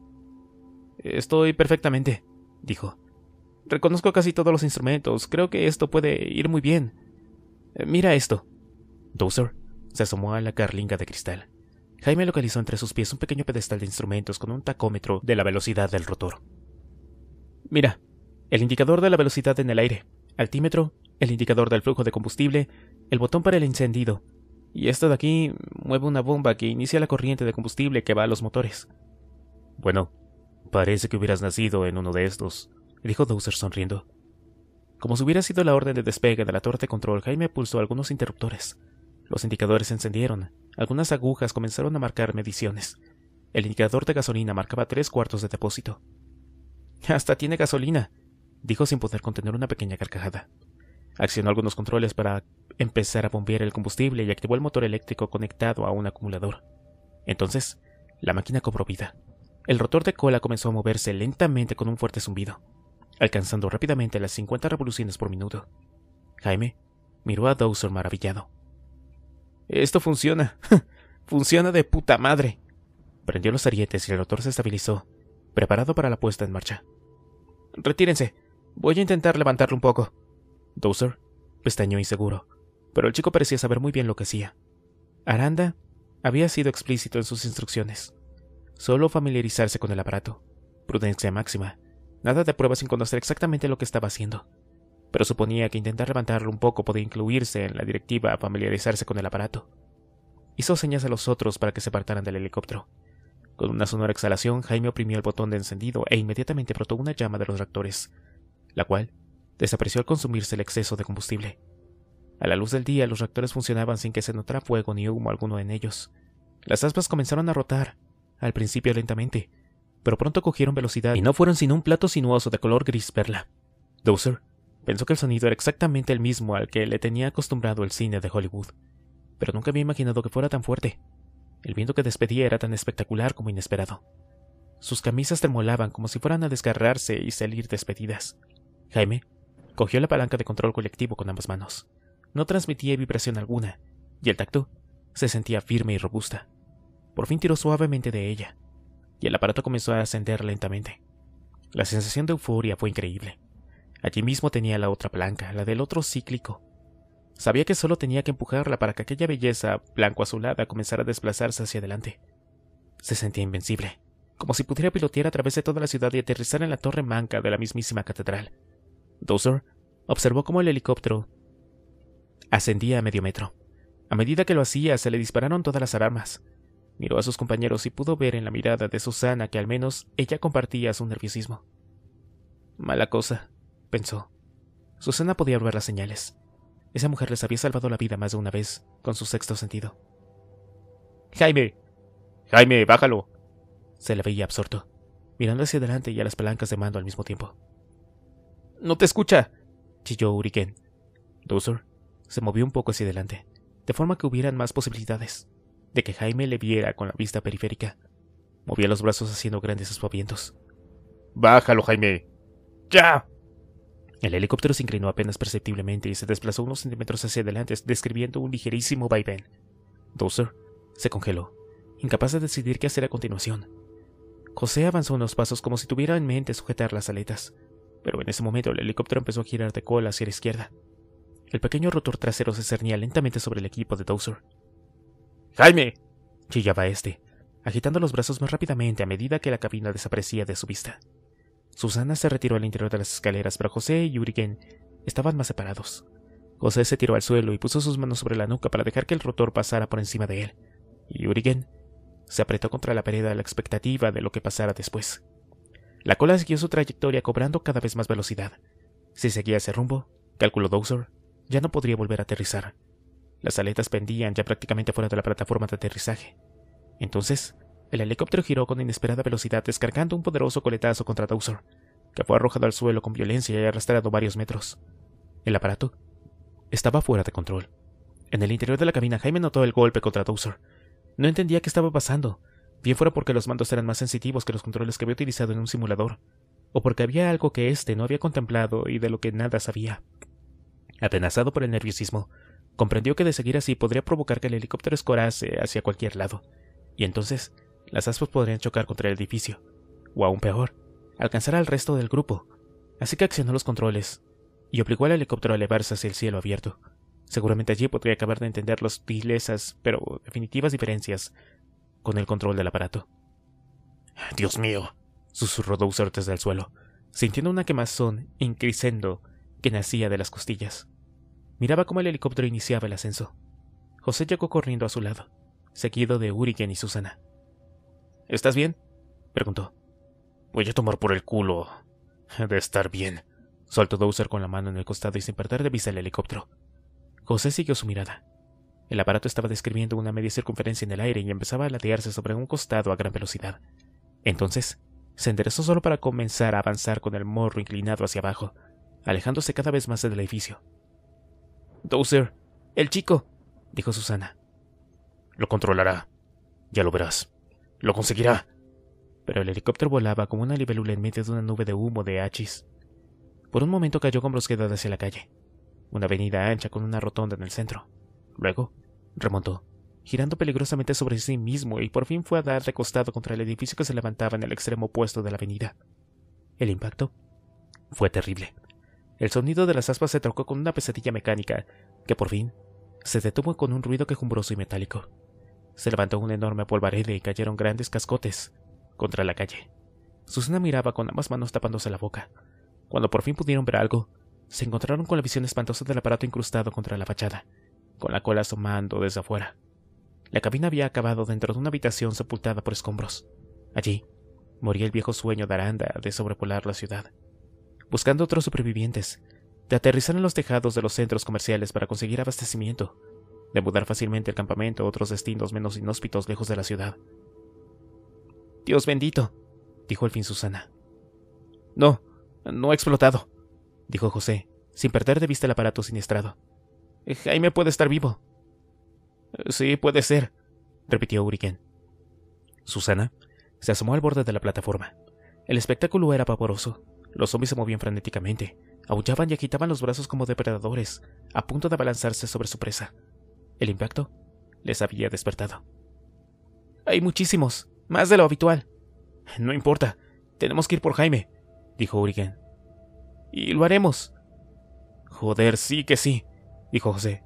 Estoy perfectamente, dijo. Reconozco casi todos los instrumentos. Creo que esto puede ir muy bien. Eh, mira esto. Dozer se asomó a la carlinga de cristal. Jaime localizó entre sus pies un pequeño pedestal de instrumentos con un tacómetro de la velocidad del rotor. Mira, el indicador de la velocidad en el aire, altímetro, el indicador del flujo de combustible, el botón para el encendido, y esto de aquí mueve una bomba que inicia la corriente de combustible que va a los motores. Bueno, parece que hubieras nacido en uno de estos, dijo Dowser sonriendo. Como si hubiera sido la orden de despegue de la torre de control, Jaime pulsó algunos interruptores. Los indicadores se encendieron, algunas agujas comenzaron a marcar mediciones. El indicador de gasolina marcaba tres cuartos de depósito. Hasta tiene gasolina, dijo sin poder contener una pequeña carcajada. Accionó algunos controles para empezar a bombear el combustible y activó el motor eléctrico conectado a un acumulador. Entonces, la máquina cobró vida. El rotor de cola comenzó a moverse lentamente con un fuerte zumbido, alcanzando rápidamente las 50 revoluciones por minuto. Jaime miró a Dowser maravillado. Esto funciona. funciona de puta madre. Prendió los arietes y el rotor se estabilizó, preparado para la puesta en marcha. Retírense. Voy a intentar levantarlo un poco. Dozer pestañó inseguro, pero el chico parecía saber muy bien lo que hacía. Aranda había sido explícito en sus instrucciones. Solo familiarizarse con el aparato. Prudencia máxima. Nada de pruebas sin conocer exactamente lo que estaba haciendo pero suponía que intentar levantarlo un poco podía incluirse en la directiva a familiarizarse con el aparato. Hizo señas a los otros para que se apartaran del helicóptero. Con una sonora exhalación, Jaime oprimió el botón de encendido e inmediatamente brotó una llama de los reactores, la cual desapareció al consumirse el exceso de combustible. A la luz del día, los reactores funcionaban sin que se notara fuego ni humo alguno en ellos. Las aspas comenzaron a rotar, al principio lentamente, pero pronto cogieron velocidad y no fueron sino un plato sinuoso de color gris perla. Dozer Pensó que el sonido era exactamente el mismo al que le tenía acostumbrado el cine de Hollywood, pero nunca había imaginado que fuera tan fuerte. El viento que despedía era tan espectacular como inesperado. Sus camisas tremolaban como si fueran a desgarrarse y salir despedidas. Jaime cogió la palanca de control colectivo con ambas manos. No transmitía vibración alguna, y el tacto se sentía firme y robusta. Por fin tiró suavemente de ella, y el aparato comenzó a ascender lentamente. La sensación de euforia fue increíble. Allí mismo tenía la otra blanca, la del otro cíclico. Sabía que solo tenía que empujarla para que aquella belleza blanco-azulada comenzara a desplazarse hacia adelante. Se sentía invencible, como si pudiera pilotear a través de toda la ciudad y aterrizar en la torre manca de la mismísima catedral. Dozer observó cómo el helicóptero ascendía a medio metro. A medida que lo hacía, se le dispararon todas las armas. Miró a sus compañeros y pudo ver en la mirada de Susana que al menos ella compartía su nerviosismo. Mala cosa, pensó. Susana podía ver las señales. Esa mujer les había salvado la vida más de una vez, con su sexto sentido. Jaime. Jaime, bájalo. Se le veía absorto, mirando hacia adelante y a las palancas de mando al mismo tiempo. No te escucha, chilló Uriken. Dozer se movió un poco hacia adelante, de forma que hubieran más posibilidades de que Jaime le viera con la vista periférica. Movía los brazos haciendo grandes aspavientos. Bájalo, Jaime. Ya. El helicóptero se inclinó apenas perceptiblemente y se desplazó unos centímetros hacia adelante, describiendo un ligerísimo vaivén. Dozer se congeló, incapaz de decidir qué hacer a continuación. José avanzó unos pasos como si tuviera en mente sujetar las aletas, pero en ese momento el helicóptero empezó a girar de cola hacia la izquierda. El pequeño rotor trasero se cernía lentamente sobre el equipo de Dozer. ¡Jaime! chillaba este, agitando los brazos más rápidamente a medida que la cabina desaparecía de su vista. Susana se retiró al interior de las escaleras, pero José y Urigen estaban más separados. José se tiró al suelo y puso sus manos sobre la nuca para dejar que el rotor pasara por encima de él. Y se apretó contra la pared a la expectativa de lo que pasara después. La cola siguió su trayectoria cobrando cada vez más velocidad. Si seguía ese rumbo, calculó Dowser, ya no podría volver a aterrizar. Las aletas pendían ya prácticamente fuera de la plataforma de aterrizaje. Entonces, el helicóptero giró con inesperada velocidad descargando un poderoso coletazo contra Dowser, que fue arrojado al suelo con violencia y arrastrado varios metros. El aparato estaba fuera de control. En el interior de la cabina Jaime notó el golpe contra Dowser. No entendía qué estaba pasando, bien fuera porque los mandos eran más sensitivos que los controles que había utilizado en un simulador, o porque había algo que éste no había contemplado y de lo que nada sabía. Atenazado por el nerviosismo, comprendió que de seguir así podría provocar que el helicóptero escorase hacia cualquier lado, y entonces las aspas podrían chocar contra el edificio, o aún peor, alcanzar al resto del grupo. Así que accionó los controles y obligó al helicóptero a elevarse hacia el cielo abierto. Seguramente allí podría acabar de entender las sutilezas, pero definitivas diferencias con el control del aparato. Dios mío, susurró Dowser desde el suelo, sintiendo una quemazón increciendo que nacía de las costillas. Miraba cómo el helicóptero iniciaba el ascenso. José llegó corriendo a su lado, seguido de Uriken y Susana. ¿Estás bien? preguntó. Voy a tomar por el culo de estar bien, soltó Dowser con la mano en el costado y sin perder de vista el helicóptero. José siguió su mirada. El aparato estaba describiendo una media circunferencia en el aire y empezaba a latearse sobre un costado a gran velocidad. Entonces, se enderezó solo para comenzar a avanzar con el morro inclinado hacia abajo, alejándose cada vez más del edificio. Dowser, el chico, dijo Susana. Lo controlará. Ya lo verás. Lo conseguirá. Pero el helicóptero volaba como una libélula en medio de una nube de humo de hachis. Por un momento cayó con brusquedad hacia la calle, una avenida ancha con una rotonda en el centro. Luego, remontó, girando peligrosamente sobre sí mismo y por fin fue a dar recostado contra el edificio que se levantaba en el extremo opuesto de la avenida. El impacto fue terrible. El sonido de las aspas se trocó con una pesadilla mecánica, que por fin se detuvo con un ruido quejumbroso y metálico. Se levantó una enorme polvareda y cayeron grandes cascotes contra la calle. Susana miraba con ambas manos tapándose la boca. Cuando por fin pudieron ver algo, se encontraron con la visión espantosa del aparato incrustado contra la fachada, con la cola asomando desde afuera. La cabina había acabado dentro de una habitación sepultada por escombros. Allí, moría el viejo sueño de Aranda de sobrepolar la ciudad. Buscando otros supervivientes, de aterrizar en los tejados de los centros comerciales para conseguir abastecimiento, de mudar fácilmente el campamento a otros destinos menos inhóspitos lejos de la ciudad. Dios bendito, dijo al fin Susana. No, no ha explotado, dijo José, sin perder de vista el aparato siniestrado. Jaime puede estar vivo. Sí, puede ser, repitió Uriken. Susana se asomó al borde de la plataforma. El espectáculo era pavoroso. Los zombies se movían frenéticamente, aullaban y agitaban los brazos como depredadores, a punto de abalanzarse sobre su presa. El impacto les había despertado. Hay muchísimos, más de lo habitual. No importa, tenemos que ir por Jaime, dijo Urigen. Y lo haremos. Joder, sí que sí, dijo José.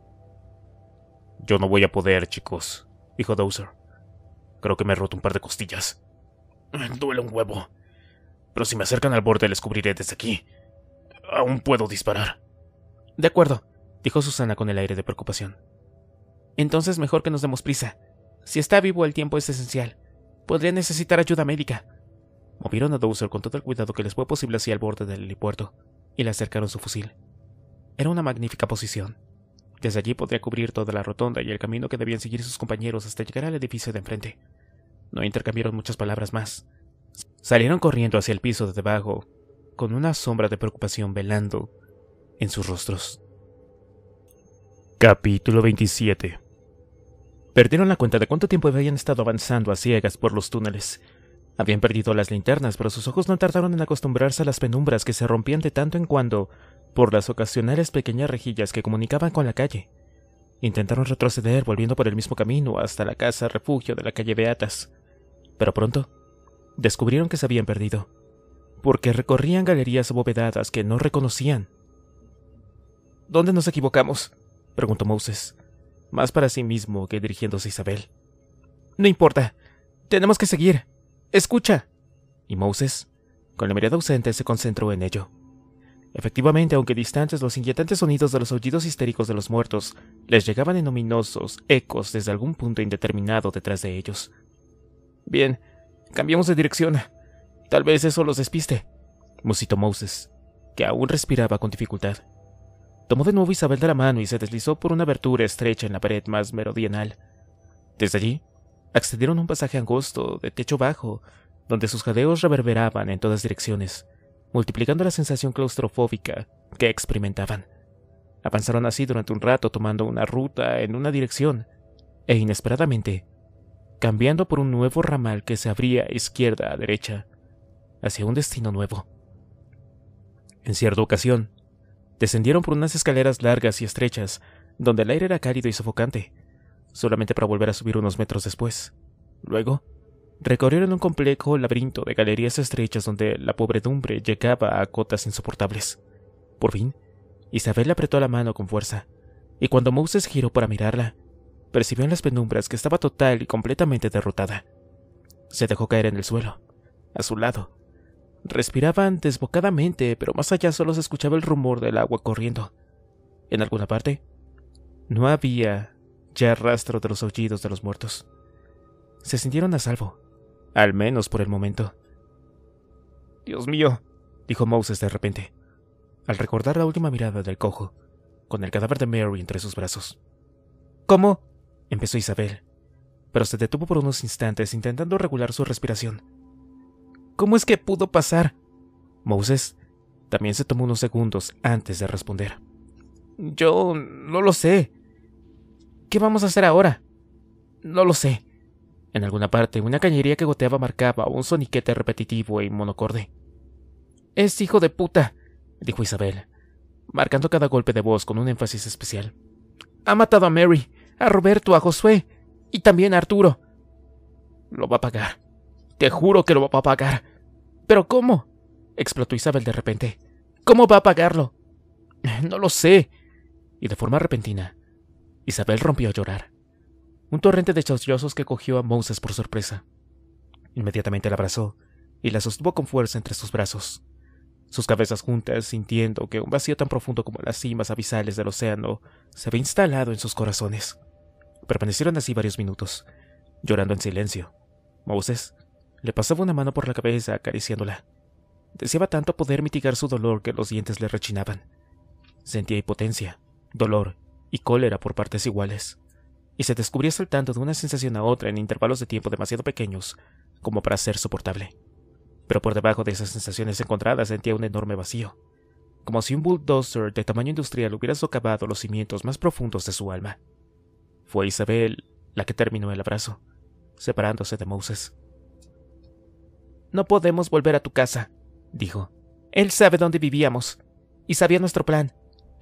Yo no voy a poder, chicos, dijo Dowser. Creo que me he roto un par de costillas. Duele un huevo. Pero si me acercan al borde les cubriré desde aquí. Aún puedo disparar. De acuerdo, dijo Susana con el aire de preocupación. Entonces mejor que nos demos prisa. Si está vivo el tiempo es esencial. Podría necesitar ayuda médica. Movieron a Dowser con todo el cuidado que les fue posible hacia el borde del helipuerto y le acercaron su fusil. Era una magnífica posición. Desde allí podría cubrir toda la rotonda y el camino que debían seguir sus compañeros hasta llegar al edificio de enfrente. No intercambiaron muchas palabras más. Salieron corriendo hacia el piso de debajo, con una sombra de preocupación velando en sus rostros. Capítulo 27 Perdieron la cuenta de cuánto tiempo habían estado avanzando a ciegas por los túneles. Habían perdido las linternas, pero sus ojos no tardaron en acostumbrarse a las penumbras que se rompían de tanto en cuando por las ocasionales pequeñas rejillas que comunicaban con la calle. Intentaron retroceder volviendo por el mismo camino hasta la casa refugio de la calle Beatas, pero pronto descubrieron que se habían perdido, porque recorrían galerías abovedadas que no reconocían. ¿Dónde nos equivocamos? preguntó Moses, más para sí mismo que dirigiéndose a Isabel. No importa, tenemos que seguir. Escucha. Y Moses, con la mirada ausente, se concentró en ello. Efectivamente, aunque distantes, los inquietantes sonidos de los aullidos histéricos de los muertos les llegaban en ominosos ecos desde algún punto indeterminado detrás de ellos. Bien, cambiamos de dirección. Tal vez eso los despiste, musitó Moses, que aún respiraba con dificultad. Tomó de nuevo Isabel de la mano y se deslizó por una abertura estrecha en la pared más meridional. Desde allí, accedieron a un pasaje angosto, de techo bajo, donde sus jadeos reverberaban en todas direcciones, multiplicando la sensación claustrofóbica que experimentaban. Avanzaron así durante un rato tomando una ruta en una dirección, e inesperadamente, cambiando por un nuevo ramal que se abría izquierda a derecha, hacia un destino nuevo. En cierta ocasión, Descendieron por unas escaleras largas y estrechas, donde el aire era cálido y sofocante, solamente para volver a subir unos metros después. Luego, recorrieron un complejo laberinto de galerías estrechas donde la pobredumbre llegaba a cotas insoportables. Por fin, Isabel le apretó la mano con fuerza, y cuando Moses giró para mirarla, percibió en las penumbras que estaba total y completamente derrotada. Se dejó caer en el suelo, a su lado, Respiraban desbocadamente, pero más allá solo se escuchaba el rumor del agua corriendo. En alguna parte, no había ya rastro de los aullidos de los muertos. Se sintieron a salvo, al menos por el momento. Dios mío, dijo Moses de repente, al recordar la última mirada del cojo, con el cadáver de Mary entre sus brazos. ¿Cómo? empezó Isabel, pero se detuvo por unos instantes intentando regular su respiración. ¿Cómo es que pudo pasar? Moses también se tomó unos segundos antes de responder. Yo no lo sé. ¿Qué vamos a hacer ahora? No lo sé. En alguna parte, una cañería que goteaba marcaba un soniquete repetitivo y monocorde. Es hijo de puta, dijo Isabel, marcando cada golpe de voz con un énfasis especial. Ha matado a Mary, a Roberto, a Josué y también a Arturo. Lo va a pagar. Te juro que lo va a pagar. ¿Pero cómo? explotó Isabel de repente. ¿Cómo va a pagarlo? No lo sé. Y de forma repentina, Isabel rompió a llorar. Un torrente de sollozos que cogió a Moses por sorpresa. Inmediatamente la abrazó y la sostuvo con fuerza entre sus brazos. Sus cabezas juntas, sintiendo que un vacío tan profundo como las cimas abisales del océano se había instalado en sus corazones. Permanecieron así varios minutos, llorando en silencio. Moses le pasaba una mano por la cabeza acariciándola. Deseaba tanto poder mitigar su dolor que los dientes le rechinaban. Sentía impotencia, dolor y cólera por partes iguales, y se descubría saltando de una sensación a otra en intervalos de tiempo demasiado pequeños como para ser soportable. Pero por debajo de esas sensaciones encontradas sentía un enorme vacío, como si un bulldozer de tamaño industrial hubiera socavado los cimientos más profundos de su alma. Fue Isabel la que terminó el abrazo, separándose de Moses. No podemos volver a tu casa, dijo. Él sabe dónde vivíamos y sabía nuestro plan.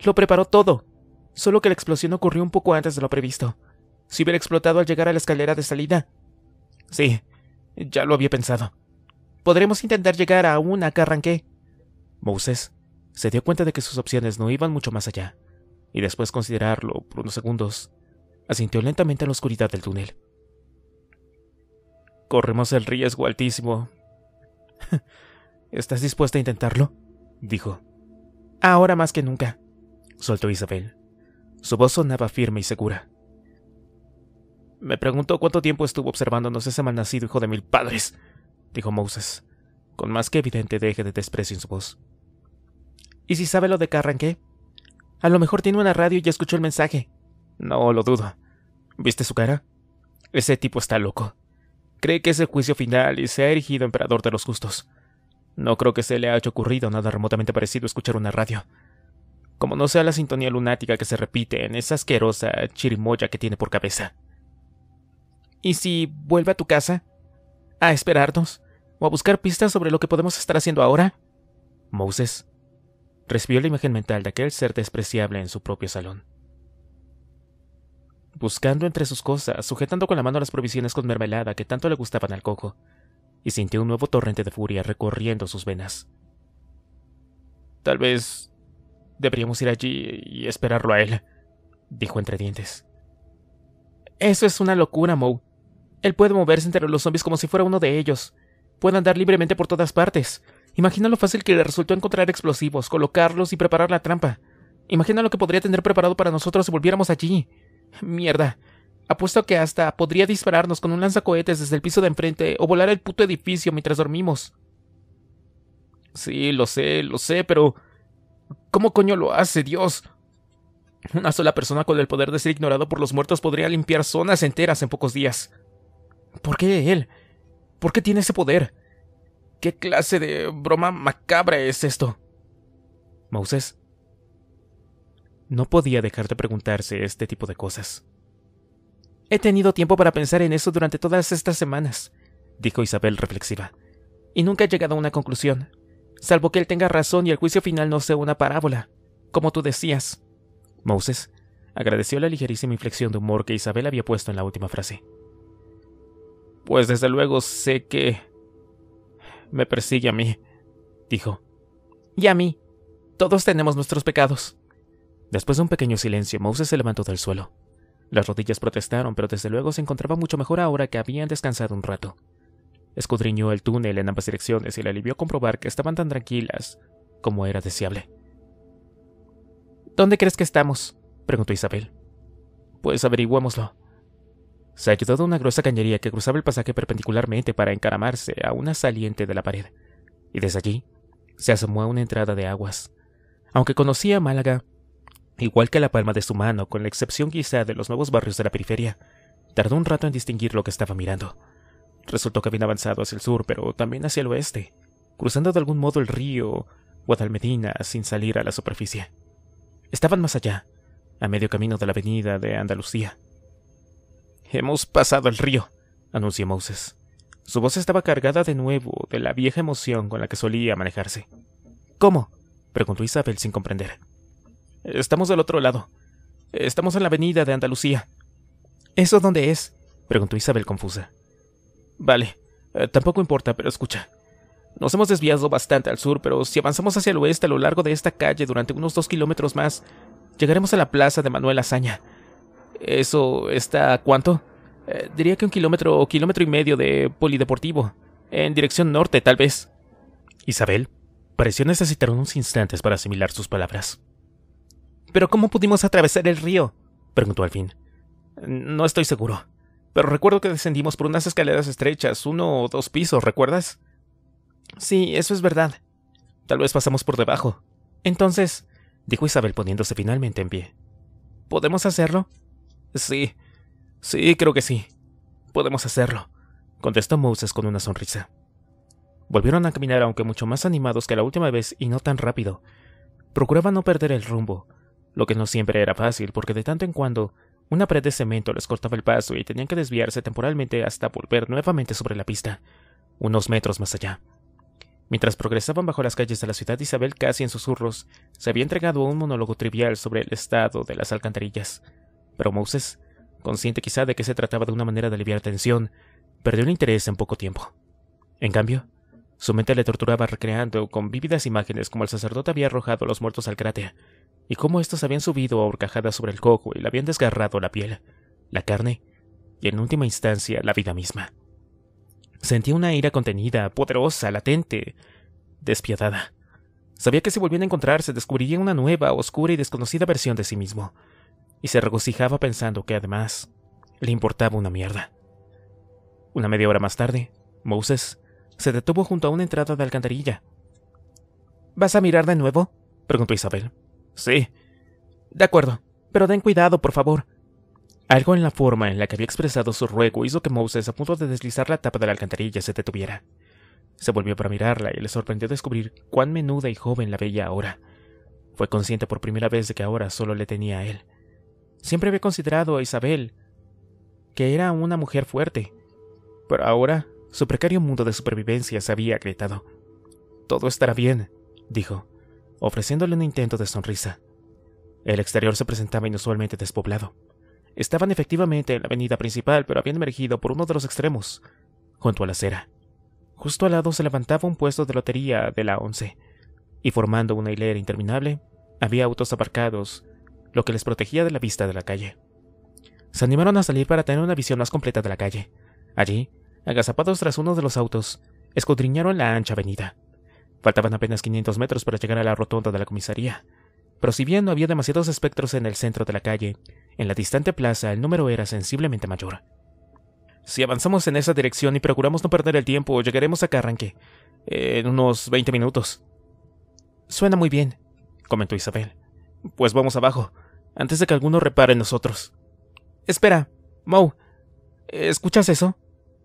Lo preparó todo. Solo que la explosión ocurrió un poco antes de lo previsto. Si hubiera explotado al llegar a la escalera de salida. Sí, ya lo había pensado. Podremos intentar llegar a una que arranqué. Moses se dio cuenta de que sus opciones no iban mucho más allá, y después considerarlo por unos segundos, asintió lentamente en la oscuridad del túnel. Corremos el riesgo altísimo ¿Estás dispuesta a intentarlo? dijo. Ahora más que nunca, soltó Isabel. Su voz sonaba firme y segura. Me pregunto cuánto tiempo estuvo observándonos ese malnacido hijo de mil padres, dijo Moses, con más que evidente deje de desprecio en su voz. ¿Y si sabe lo de Carranque? A lo mejor tiene una radio y escuchó el mensaje. No lo dudo. ¿Viste su cara? Ese tipo está loco. Cree que es el juicio final y se ha erigido emperador de los justos. No creo que se le haya ocurrido nada remotamente parecido escuchar una radio. Como no sea la sintonía lunática que se repite en esa asquerosa chirimoya que tiene por cabeza. ¿Y si vuelve a tu casa? ¿A esperarnos? ¿O a buscar pistas sobre lo que podemos estar haciendo ahora? Moses recibió la imagen mental de aquel ser despreciable en su propio salón buscando entre sus cosas, sujetando con la mano las provisiones con mermelada que tanto le gustaban al coco, y sintió un nuevo torrente de furia recorriendo sus venas. Tal vez deberíamos ir allí y esperarlo a él, dijo entre dientes. Eso es una locura, Moe. Él puede moverse entre los zombies como si fuera uno de ellos. Puede andar libremente por todas partes. Imagina lo fácil que le resultó encontrar explosivos, colocarlos y preparar la trampa. Imagina lo que podría tener preparado para nosotros si volviéramos allí. Mierda. Apuesto que hasta podría dispararnos con un lanzacohetes desde el piso de enfrente o volar el puto edificio mientras dormimos. Sí, lo sé, lo sé, pero. ¿Cómo coño lo hace, Dios? Una sola persona con el poder de ser ignorado por los muertos podría limpiar zonas enteras en pocos días. ¿Por qué él? ¿Por qué tiene ese poder? ¿Qué clase de broma macabra es esto? Moses, no podía dejar de preguntarse este tipo de cosas. He tenido tiempo para pensar en eso durante todas estas semanas, dijo Isabel reflexiva, y nunca he llegado a una conclusión, salvo que él tenga razón y el juicio final no sea una parábola, como tú decías. Moses agradeció la ligerísima inflexión de humor que Isabel había puesto en la última frase. Pues desde luego sé que... me persigue a mí, dijo. Y a mí. Todos tenemos nuestros pecados. Después de un pequeño silencio, Moses se levantó del suelo. Las rodillas protestaron, pero desde luego se encontraba mucho mejor ahora que habían descansado un rato. Escudriñó el túnel en ambas direcciones y le alivió comprobar que estaban tan tranquilas como era deseable. ¿Dónde crees que estamos? preguntó Isabel. Pues averiguémoslo. Se ayudó de una gruesa cañería que cruzaba el pasaje perpendicularmente para encaramarse a una saliente de la pared, y desde allí se asomó a una entrada de aguas. Aunque conocía Málaga, igual que la palma de su mano, con la excepción quizá de los nuevos barrios de la periferia. Tardó un rato en distinguir lo que estaba mirando. Resultó que habían avanzado hacia el sur, pero también hacia el oeste, cruzando de algún modo el río Guadalmedina sin salir a la superficie. Estaban más allá, a medio camino de la avenida de Andalucía. Hemos pasado el río, anunció Moses. Su voz estaba cargada de nuevo de la vieja emoción con la que solía manejarse. ¿Cómo? preguntó Isabel sin comprender. Estamos del otro lado. Estamos en la avenida de Andalucía. ¿Eso dónde es? preguntó Isabel confusa. Vale, eh, tampoco importa, pero escucha. Nos hemos desviado bastante al sur, pero si avanzamos hacia el oeste a lo largo de esta calle durante unos dos kilómetros más, llegaremos a la plaza de Manuel Azaña. ¿Eso está cuánto? Eh, diría que un kilómetro o kilómetro y medio de polideportivo, en dirección norte, tal vez. Isabel pareció necesitar unos instantes para asimilar sus palabras. ¿Pero cómo pudimos atravesar el río? preguntó al fin. No estoy seguro. Pero recuerdo que descendimos por unas escaleras estrechas, uno o dos pisos, ¿recuerdas? Sí, eso es verdad. Tal vez pasamos por debajo. Entonces, dijo Isabel poniéndose finalmente en pie. ¿Podemos hacerlo? Sí. Sí, creo que sí. Podemos hacerlo, contestó Moses con una sonrisa. Volvieron a caminar aunque mucho más animados que la última vez y no tan rápido. Procuraba no perder el rumbo, lo que no siempre era fácil porque de tanto en cuando una pared de cemento les cortaba el paso y tenían que desviarse temporalmente hasta volver nuevamente sobre la pista, unos metros más allá. Mientras progresaban bajo las calles de la ciudad, Isabel casi en susurros se había entregado a un monólogo trivial sobre el estado de las alcantarillas. Pero Moses, consciente quizá de que se trataba de una manera de aliviar tensión, perdió el interés en poco tiempo. En cambio, su mente le torturaba recreando con vívidas imágenes como el sacerdote había arrojado a los muertos al cráter y cómo estos habían subido a horcajadas sobre el coco y le habían desgarrado la piel, la carne y en última instancia la vida misma. Sentía una ira contenida, poderosa, latente, despiadada. Sabía que si volvían a encontrarse descubriría una nueva, oscura y desconocida versión de sí mismo, y se regocijaba pensando que además le importaba una mierda. Una media hora más tarde, Moses se detuvo junto a una entrada de alcantarilla. ¿Vas a mirar de nuevo? preguntó Isabel. Sí. De acuerdo, pero den cuidado, por favor. Algo en la forma en la que había expresado su ruego hizo que Moses, a punto de deslizar la tapa de la alcantarilla, se detuviera. Se volvió para mirarla y le sorprendió descubrir cuán menuda y joven la veía ahora. Fue consciente por primera vez de que ahora solo le tenía a él. Siempre había considerado a Isabel que era una mujer fuerte, pero ahora su precario mundo de supervivencia se había agrietado. Todo estará bien, dijo ofreciéndole un intento de sonrisa. El exterior se presentaba inusualmente despoblado. Estaban efectivamente en la avenida principal, pero habían emergido por uno de los extremos, junto a la acera. Justo al lado se levantaba un puesto de lotería de la 11, y formando una hilera interminable, había autos aparcados, lo que les protegía de la vista de la calle. Se animaron a salir para tener una visión más completa de la calle. Allí, agazapados tras uno de los autos, escudriñaron la ancha avenida. Faltaban apenas 500 metros para llegar a la rotonda de la comisaría. Pero si bien no había demasiados espectros en el centro de la calle, en la distante plaza el número era sensiblemente mayor. Si avanzamos en esa dirección y procuramos no perder el tiempo, llegaremos a Carranque en unos 20 minutos. Suena muy bien, comentó Isabel. Pues vamos abajo, antes de que alguno repare en nosotros. Espera, Moe, ¿escuchas eso?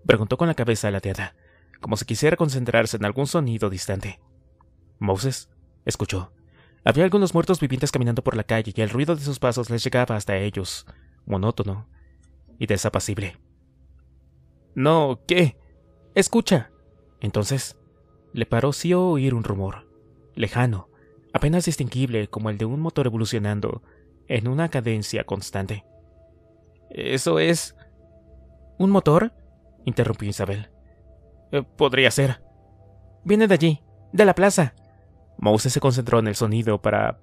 preguntó con la cabeza la tía como si quisiera concentrarse en algún sonido distante. Moses escuchó. Había algunos muertos vivientes caminando por la calle y el ruido de sus pasos les llegaba hasta ellos, monótono y desapacible. No, ¿qué? Escucha. Entonces, le pareció oír un rumor, lejano, apenas distinguible como el de un motor evolucionando, en una cadencia constante. ¿Eso es... un motor? interrumpió Isabel. Eh, podría ser. Viene de allí, de la plaza. Mouse se concentró en el sonido para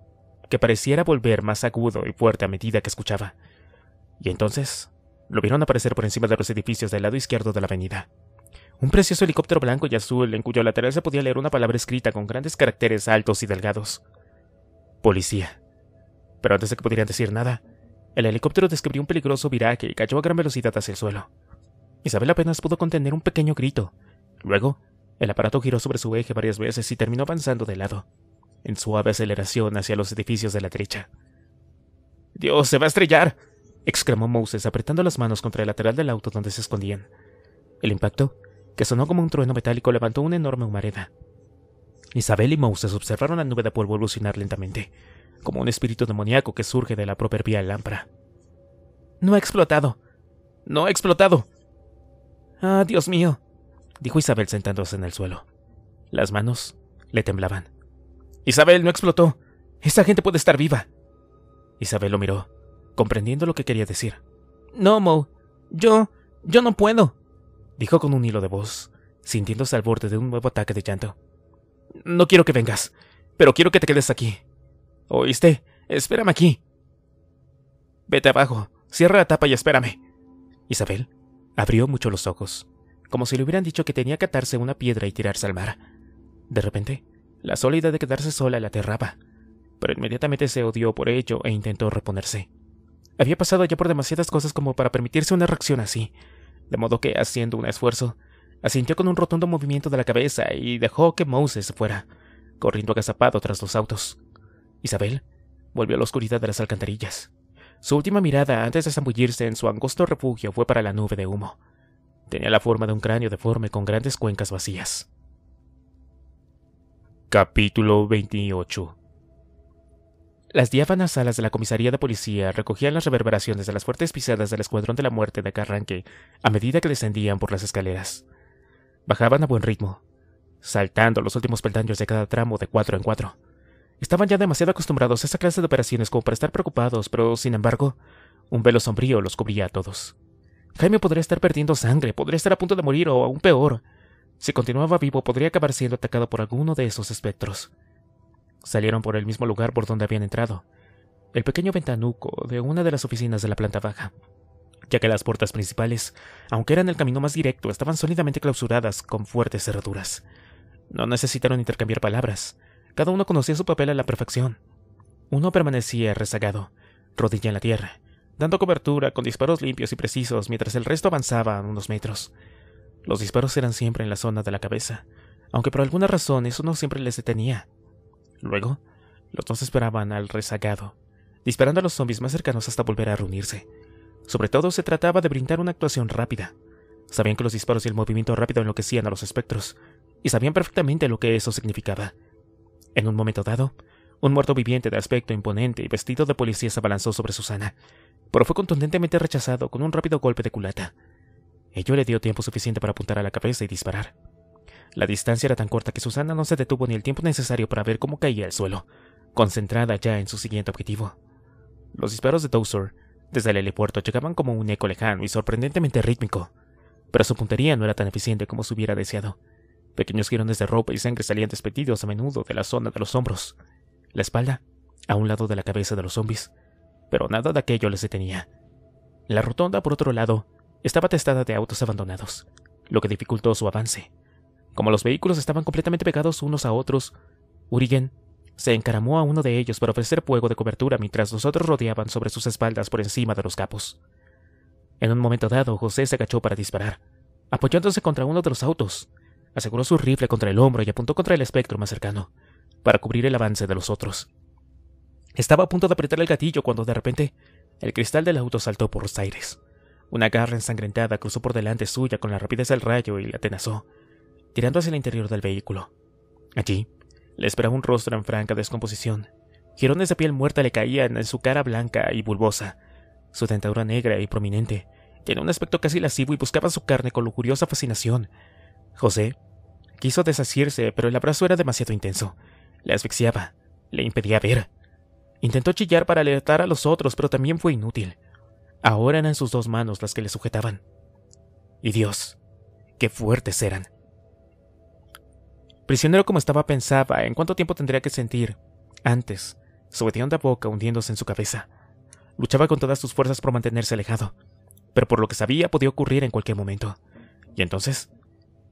que pareciera volver más agudo y fuerte a medida que escuchaba. Y entonces lo vieron aparecer por encima de los edificios del lado izquierdo de la avenida. Un precioso helicóptero blanco y azul en cuyo lateral se podía leer una palabra escrita con grandes caracteres altos y delgados. Policía. Pero antes de que pudieran decir nada, el helicóptero describió un peligroso viraje y cayó a gran velocidad hacia el suelo. Isabel apenas pudo contener un pequeño grito, Luego, el aparato giró sobre su eje varias veces y terminó avanzando de lado, en suave aceleración hacia los edificios de la derecha. Dios, se va a estrellar, exclamó Moses apretando las manos contra el lateral del auto donde se escondían. El impacto, que sonó como un trueno metálico, levantó una enorme humareda. Isabel y Moses observaron la nube de polvo evolucionar lentamente, como un espíritu demoníaco que surge de la proverbial lámpara. No ha explotado. No ha explotado. Ah, Dios mío, dijo Isabel sentándose en el suelo. Las manos le temblaban. Isabel no explotó. Esa gente puede estar viva. Isabel lo miró, comprendiendo lo que quería decir. No, Mo. Yo. yo no puedo. dijo con un hilo de voz, sintiéndose al borde de un nuevo ataque de llanto. No quiero que vengas, pero quiero que te quedes aquí. ¿Oíste? Espérame aquí. Vete abajo, cierra la tapa y espérame. Isabel abrió mucho los ojos como si le hubieran dicho que tenía que atarse una piedra y tirarse al mar. De repente, la sola idea de quedarse sola la aterraba, pero inmediatamente se odió por ello e intentó reponerse. Había pasado ya por demasiadas cosas como para permitirse una reacción así, de modo que, haciendo un esfuerzo, asintió con un rotundo movimiento de la cabeza y dejó que Moses fuera, corriendo agazapado tras los autos. Isabel volvió a la oscuridad de las alcantarillas. Su última mirada antes de zambullirse en su angosto refugio fue para la nube de humo, Tenía la forma de un cráneo deforme con grandes cuencas vacías. Capítulo 28 Las diáfanas alas de la comisaría de policía recogían las reverberaciones de las fuertes pisadas del escuadrón de la muerte de Carranque a medida que descendían por las escaleras. Bajaban a buen ritmo, saltando los últimos peldaños de cada tramo de cuatro en cuatro. Estaban ya demasiado acostumbrados a esa clase de operaciones como para estar preocupados, pero sin embargo, un velo sombrío los cubría a todos. Jaime podría estar perdiendo sangre, podría estar a punto de morir o aún peor. Si continuaba vivo, podría acabar siendo atacado por alguno de esos espectros. Salieron por el mismo lugar por donde habían entrado, el pequeño ventanuco de una de las oficinas de la planta baja, ya que las puertas principales, aunque eran el camino más directo, estaban sólidamente clausuradas con fuertes cerraduras. No necesitaron intercambiar palabras, cada uno conocía su papel a la perfección. Uno permanecía rezagado, rodilla en la tierra, dando cobertura con disparos limpios y precisos mientras el resto avanzaba unos metros. Los disparos eran siempre en la zona de la cabeza, aunque por alguna razón eso no siempre les detenía. Luego, los dos esperaban al rezagado, disparando a los zombies más cercanos hasta volver a reunirse. Sobre todo se trataba de brindar una actuación rápida. Sabían que los disparos y el movimiento rápido enloquecían a los espectros, y sabían perfectamente lo que eso significaba. En un momento dado, un muerto viviente de aspecto imponente y vestido de policía se abalanzó sobre Susana, pero fue contundentemente rechazado con un rápido golpe de culata. Ello le dio tiempo suficiente para apuntar a la cabeza y disparar. La distancia era tan corta que Susana no se detuvo ni el tiempo necesario para ver cómo caía al suelo, concentrada ya en su siguiente objetivo. Los disparos de Dowser desde el helipuerto llegaban como un eco lejano y sorprendentemente rítmico, pero su puntería no era tan eficiente como se hubiera deseado. Pequeños girones de ropa y sangre salían despedidos a menudo de la zona de los hombros, la espalda, a un lado de la cabeza de los zombies, pero nada de aquello les detenía. La rotonda, por otro lado, estaba testada de autos abandonados, lo que dificultó su avance. Como los vehículos estaban completamente pegados unos a otros, Urigen se encaramó a uno de ellos para ofrecer fuego de cobertura mientras los otros rodeaban sobre sus espaldas por encima de los capos. En un momento dado, José se agachó para disparar, apoyándose contra uno de los autos. Aseguró su rifle contra el hombro y apuntó contra el espectro más cercano, para cubrir el avance de los otros. Estaba a punto de apretar el gatillo cuando de repente el cristal del auto saltó por los aires. Una garra ensangrentada cruzó por delante suya con la rapidez del rayo y la atenazó, tirando hacia el interior del vehículo. Allí, le esperaba un rostro en franca descomposición. Girones de piel muerta le caían en su cara blanca y bulbosa. Su dentadura negra y prominente tenía un aspecto casi lascivo y buscaba su carne con lujuriosa fascinación. José quiso desasirse, pero el abrazo era demasiado intenso. Le asfixiaba, le impedía ver. Intentó chillar para alertar a los otros, pero también fue inútil. Ahora eran sus dos manos las que le sujetaban. Y Dios, qué fuertes eran. Prisionero como estaba pensaba en cuánto tiempo tendría que sentir antes, su de boca hundiéndose en su cabeza. Luchaba con todas sus fuerzas por mantenerse alejado, pero por lo que sabía podía ocurrir en cualquier momento. Y entonces,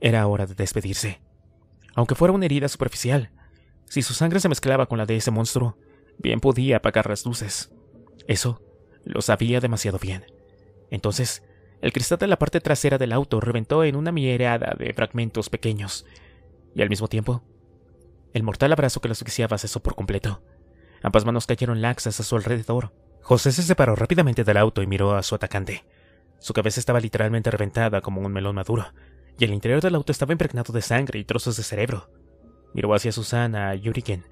era hora de despedirse. Aunque fuera una herida superficial, si su sangre se mezclaba con la de ese monstruo, Bien podía apagar las luces. Eso lo sabía demasiado bien. Entonces, el cristal de la parte trasera del auto reventó en una mierada de fragmentos pequeños, y al mismo tiempo, el mortal abrazo que lo asfixiaba cesó por completo. Ambas manos cayeron laxas a su alrededor. José se separó rápidamente del auto y miró a su atacante. Su cabeza estaba literalmente reventada como un melón maduro, y el interior del auto estaba impregnado de sangre y trozos de cerebro. Miró hacia Susana y Yuriken,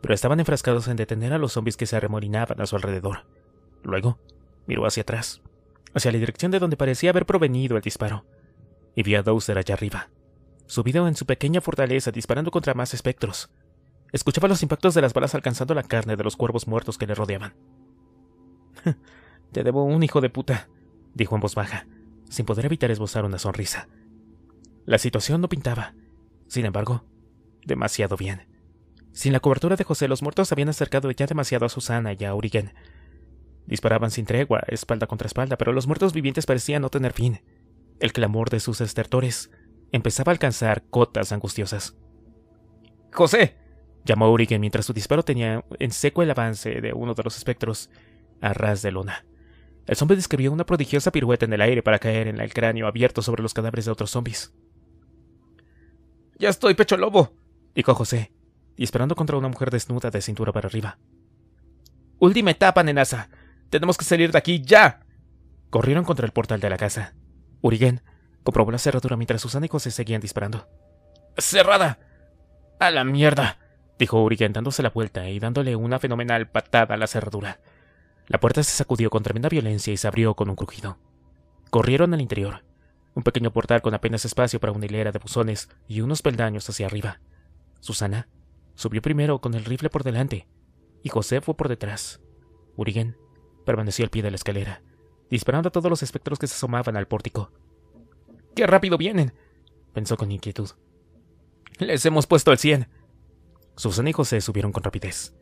pero estaban enfrascados en detener a los zombies que se arremolinaban a su alrededor. Luego, miró hacia atrás, hacia la dirección de donde parecía haber provenido el disparo, y vio a Dowser allá arriba, subido en su pequeña fortaleza disparando contra más espectros. Escuchaba los impactos de las balas alcanzando la carne de los cuervos muertos que le rodeaban. Te debo un hijo de puta, dijo en voz baja, sin poder evitar esbozar una sonrisa. La situación no pintaba, sin embargo, demasiado bien. Sin la cobertura de José, los muertos habían acercado ya demasiado a Susana y a Urigen. Disparaban sin tregua, espalda contra espalda, pero los muertos vivientes parecían no tener fin. El clamor de sus estertores empezaba a alcanzar cotas angustiosas. ¡José! llamó Urigen mientras su disparo tenía en seco el avance de uno de los espectros a ras de luna. El zombi describió una prodigiosa pirueta en el aire para caer en el cráneo abierto sobre los cadáveres de otros zombis. Ya estoy, pecho lobo, dijo José, y esperando contra una mujer desnuda de cintura para arriba. Última etapa, nenaza. Tenemos que salir de aquí ya. Corrieron contra el portal de la casa. Urigen comprobó la cerradura mientras sus ánicos se seguían disparando. ¡Cerrada! ¡A la mierda! dijo Urigen dándose la vuelta y dándole una fenomenal patada a la cerradura. La puerta se sacudió con tremenda violencia y se abrió con un crujido. Corrieron al interior, un pequeño portal con apenas espacio para una hilera de buzones y unos peldaños hacia arriba. Susana Subió primero con el rifle por delante y José fue por detrás. Urigen permaneció al pie de la escalera, disparando a todos los espectros que se asomaban al pórtico. ¡Qué rápido vienen! pensó con inquietud. ¡Les hemos puesto el cien! Susana y José subieron con rapidez.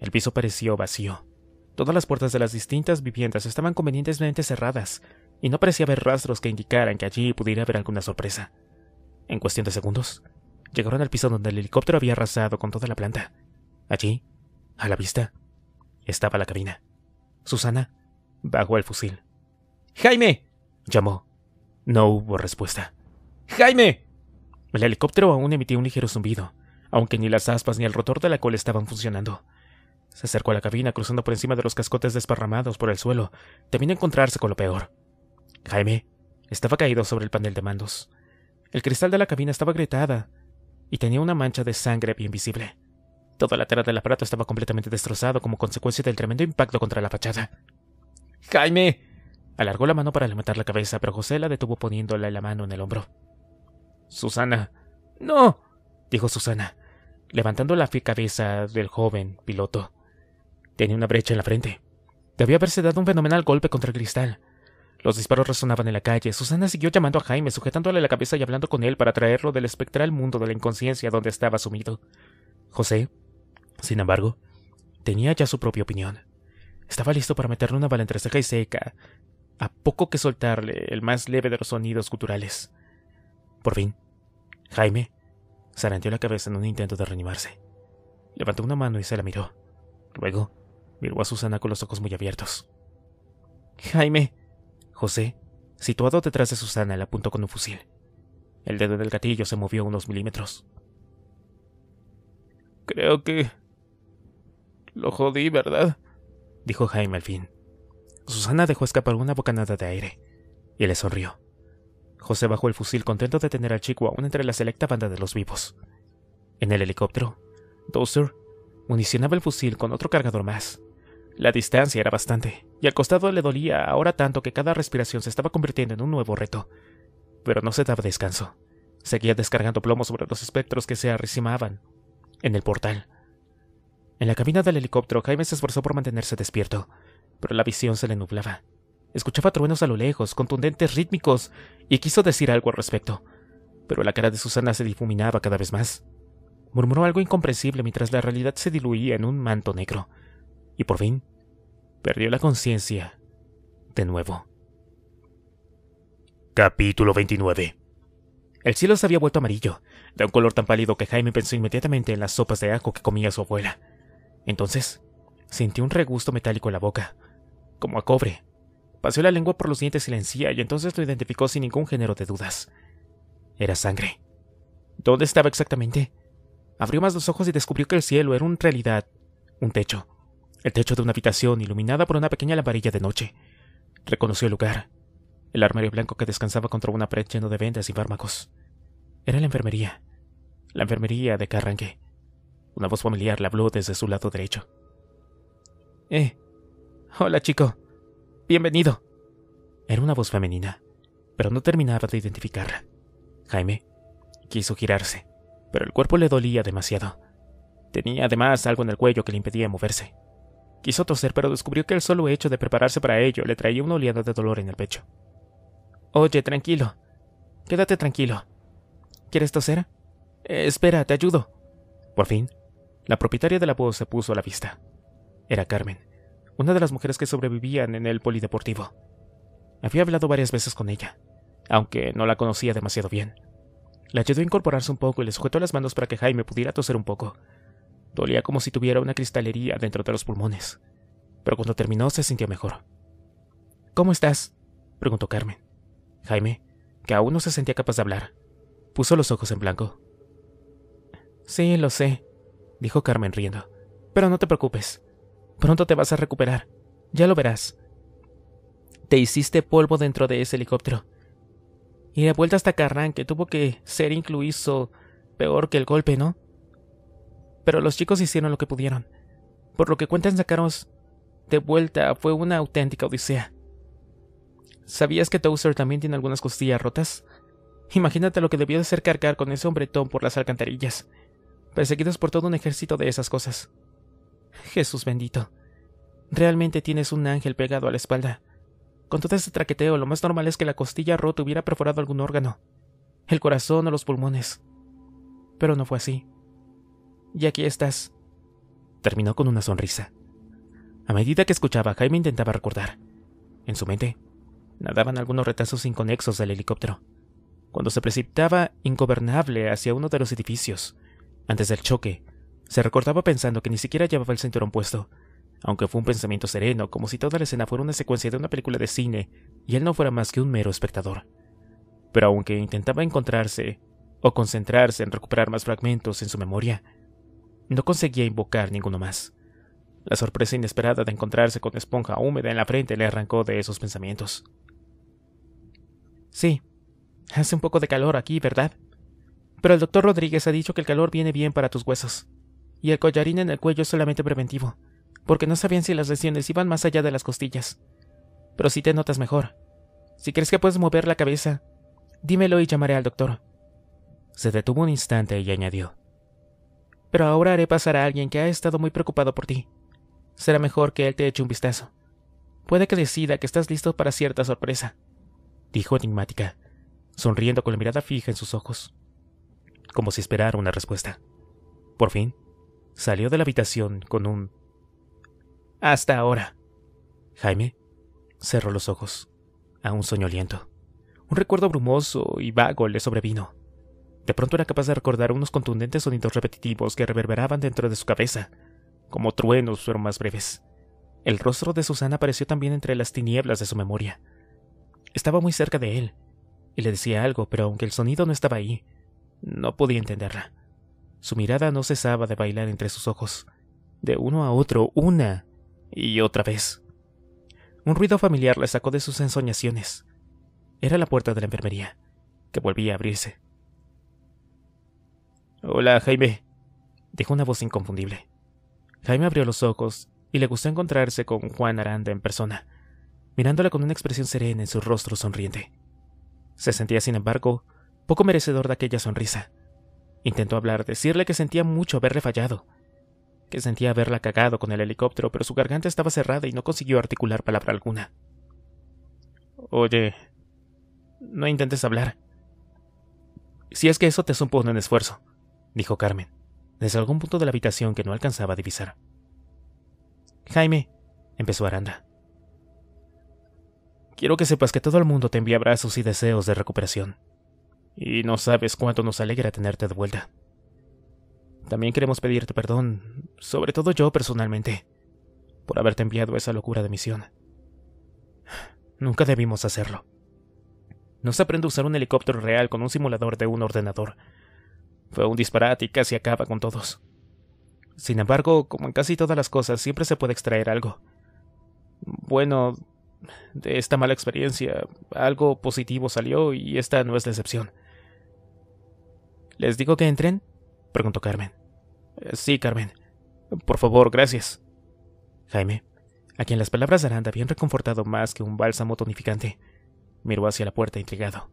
El piso pareció vacío. Todas las puertas de las distintas viviendas estaban convenientemente cerradas, y no parecía haber rastros que indicaran que allí pudiera haber alguna sorpresa. En cuestión de segundos, Llegaron al piso donde el helicóptero había arrasado con toda la planta. Allí, a la vista, estaba la cabina. Susana bajó el fusil. ¡Jaime! llamó. No hubo respuesta. ¡Jaime! El helicóptero aún emitía un ligero zumbido, aunque ni las aspas ni el rotor de la cola estaban funcionando. Se acercó a la cabina cruzando por encima de los cascotes desparramados por el suelo, temiendo encontrarse con lo peor. Jaime estaba caído sobre el panel de mandos. El cristal de la cabina estaba agrietada, y tenía una mancha de sangre bien visible. Toda la tela del aparato estaba completamente destrozado como consecuencia del tremendo impacto contra la fachada. ¡Jaime! Alargó la mano para levantar la cabeza, pero José la detuvo poniéndole la mano en el hombro. Susana. No. dijo Susana, levantando la cabeza del joven piloto. Tenía una brecha en la frente. Debía haberse dado un fenomenal golpe contra el cristal. Los disparos resonaban en la calle. Susana siguió llamando a Jaime, sujetándole la cabeza y hablando con él para traerlo del espectral mundo de la inconsciencia donde estaba sumido. José, sin embargo, tenía ya su propia opinión. Estaba listo para meterle una bala entre ceja y seca, a poco que soltarle el más leve de los sonidos culturales. Por fin, Jaime zaranteó la cabeza en un intento de reanimarse. Levantó una mano y se la miró. Luego, miró a Susana con los ojos muy abiertos. Jaime, José, situado detrás de Susana, la apuntó con un fusil. El dedo del gatillo se movió unos milímetros. Creo que... Lo jodí, ¿verdad? dijo Jaime al fin. Susana dejó escapar una bocanada de aire y le sonrió. José bajó el fusil contento de tener al chico aún entre la selecta banda de los vivos. En el helicóptero, Dozer municionaba el fusil con otro cargador más, la distancia era bastante, y al costado le dolía ahora tanto que cada respiración se estaba convirtiendo en un nuevo reto. Pero no se daba descanso. Seguía descargando plomo sobre los espectros que se arrimaban en el portal. En la cabina del helicóptero, Jaime se esforzó por mantenerse despierto, pero la visión se le nublaba. Escuchaba truenos a lo lejos, contundentes, rítmicos, y quiso decir algo al respecto, pero la cara de Susana se difuminaba cada vez más. Murmuró algo incomprensible mientras la realidad se diluía en un manto negro y por fin perdió la conciencia de nuevo. Capítulo 29 El cielo se había vuelto amarillo, de un color tan pálido que Jaime pensó inmediatamente en las sopas de ajo que comía su abuela. Entonces, sintió un regusto metálico en la boca, como a cobre. Paseó la lengua por los dientes y la encía y entonces lo identificó sin ningún género de dudas. Era sangre. ¿Dónde estaba exactamente? Abrió más los ojos y descubrió que el cielo era una realidad un techo el techo de una habitación iluminada por una pequeña lamparilla de noche. Reconoció el lugar. El armario blanco que descansaba contra una pared lleno de vendas y fármacos. Era la enfermería. La enfermería de Carranque. Una voz familiar le habló desde su lado derecho. Eh. Hola, chico. Bienvenido. Era una voz femenina, pero no terminaba de identificarla. Jaime quiso girarse, pero el cuerpo le dolía demasiado. Tenía además algo en el cuello que le impedía moverse. Quiso toser, pero descubrió que el solo hecho de prepararse para ello le traía una oleada de dolor en el pecho. Oye, tranquilo. Quédate tranquilo. ¿Quieres toser? Eh, espera, te ayudo. Por fin, la propietaria de la voz se puso a la vista. Era Carmen, una de las mujeres que sobrevivían en el polideportivo. Había hablado varias veces con ella, aunque no la conocía demasiado bien. La ayudó a incorporarse un poco y le sujetó las manos para que Jaime pudiera toser un poco, Dolía como si tuviera una cristalería dentro de los pulmones, pero cuando terminó se sintió mejor. ¿Cómo estás? preguntó Carmen. Jaime, que aún no se sentía capaz de hablar, puso los ojos en blanco. Sí, lo sé, dijo Carmen riendo, pero no te preocupes. Pronto te vas a recuperar. Ya lo verás. Te hiciste polvo dentro de ese helicóptero. Y de vuelta hasta Carran, que tuvo que ser incluso peor que el golpe, ¿no? pero los chicos hicieron lo que pudieron. Por lo que cuentan sacaros de vuelta fue una auténtica odisea. ¿Sabías que Toaster también tiene algunas costillas rotas? Imagínate lo que debió de ser cargar con ese hombretón por las alcantarillas, perseguidos por todo un ejército de esas cosas. Jesús bendito. Realmente tienes un ángel pegado a la espalda. Con todo ese traqueteo, lo más normal es que la costilla rota hubiera perforado algún órgano, el corazón o los pulmones. Pero no fue así y aquí estás. Terminó con una sonrisa. A medida que escuchaba, Jaime intentaba recordar. En su mente, nadaban algunos retazos inconexos del helicóptero, cuando se precipitaba ingobernable hacia uno de los edificios. Antes del choque, se recordaba pensando que ni siquiera llevaba el cinturón puesto, aunque fue un pensamiento sereno, como si toda la escena fuera una secuencia de una película de cine y él no fuera más que un mero espectador. Pero aunque intentaba encontrarse o concentrarse en recuperar más fragmentos en su memoria, no conseguía invocar ninguno más. La sorpresa inesperada de encontrarse con esponja húmeda en la frente le arrancó de esos pensamientos. Sí, hace un poco de calor aquí, ¿verdad? Pero el doctor Rodríguez ha dicho que el calor viene bien para tus huesos. Y el collarín en el cuello es solamente preventivo, porque no sabían si las lesiones iban más allá de las costillas. Pero si te notas mejor. Si crees que puedes mover la cabeza, dímelo y llamaré al doctor. Se detuvo un instante y añadió. Pero ahora haré pasar a alguien que ha estado muy preocupado por ti. Será mejor que él te eche un vistazo. Puede que decida que estás listo para cierta sorpresa, dijo enigmática, sonriendo con la mirada fija en sus ojos, como si esperara una respuesta. Por fin, salió de la habitación con un... Hasta ahora. Jaime cerró los ojos, a un soñoliento. Un recuerdo brumoso y vago le sobrevino. De pronto era capaz de recordar unos contundentes sonidos repetitivos que reverberaban dentro de su cabeza. Como truenos pero más breves. El rostro de Susana apareció también entre las tinieblas de su memoria. Estaba muy cerca de él, y le decía algo, pero aunque el sonido no estaba ahí, no podía entenderla. Su mirada no cesaba de bailar entre sus ojos, de uno a otro, una y otra vez. Un ruido familiar le sacó de sus ensoñaciones. Era la puerta de la enfermería, que volvía a abrirse. Hola, Jaime. Dijo una voz inconfundible. Jaime abrió los ojos y le gustó encontrarse con Juan Aranda en persona, mirándola con una expresión serena en su rostro sonriente. Se sentía, sin embargo, poco merecedor de aquella sonrisa. Intentó hablar, decirle que sentía mucho haberle fallado, que sentía haberla cagado con el helicóptero, pero su garganta estaba cerrada y no consiguió articular palabra alguna. Oye, no intentes hablar. Si es que eso te supone un esfuerzo, dijo Carmen, desde algún punto de la habitación que no alcanzaba a divisar. Jaime, empezó Aranda. Quiero que sepas que todo el mundo te envía abrazos y deseos de recuperación. Y no sabes cuánto nos alegra tenerte de vuelta. También queremos pedirte perdón, sobre todo yo personalmente, por haberte enviado esa locura de misión. Nunca debimos hacerlo. Nos aprende a usar un helicóptero real con un simulador de un ordenador, fue un disparate y casi acaba con todos. Sin embargo, como en casi todas las cosas, siempre se puede extraer algo. Bueno, de esta mala experiencia, algo positivo salió y esta no es la excepción. ¿Les digo que entren? preguntó Carmen. Eh, sí, Carmen. Por favor, gracias. Jaime, a quien las palabras de Aranda habían reconfortado más que un bálsamo tonificante, miró hacia la puerta intrigado.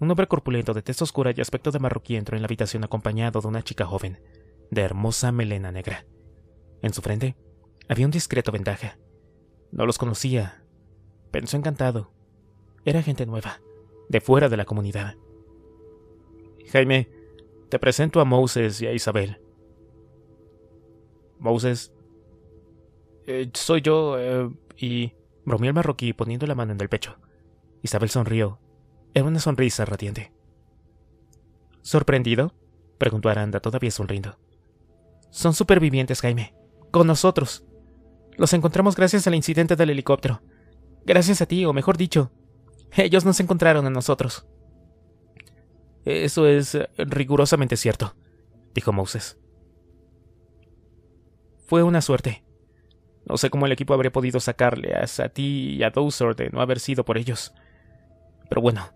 Un hombre corpulento de tez oscura y aspecto de marroquí entró en la habitación acompañado de una chica joven, de hermosa melena negra. En su frente había un discreto vendaje. No los conocía. Pensó encantado. Era gente nueva, de fuera de la comunidad. Jaime, te presento a Moses y a Isabel. Moses. Eh, soy yo, eh, y. bromeó el marroquí poniendo la mano en el pecho. Isabel sonrió era una sonrisa radiante. ¿Sorprendido? preguntó Aranda, todavía sonriendo. Son supervivientes, Jaime. Con nosotros. Los encontramos gracias al incidente del helicóptero. Gracias a ti, o mejor dicho, ellos nos encontraron a nosotros. Eso es eh, rigurosamente cierto, dijo Moses. Fue una suerte. No sé cómo el equipo habría podido sacarle a ti y a Dowser de no haber sido por ellos. Pero bueno,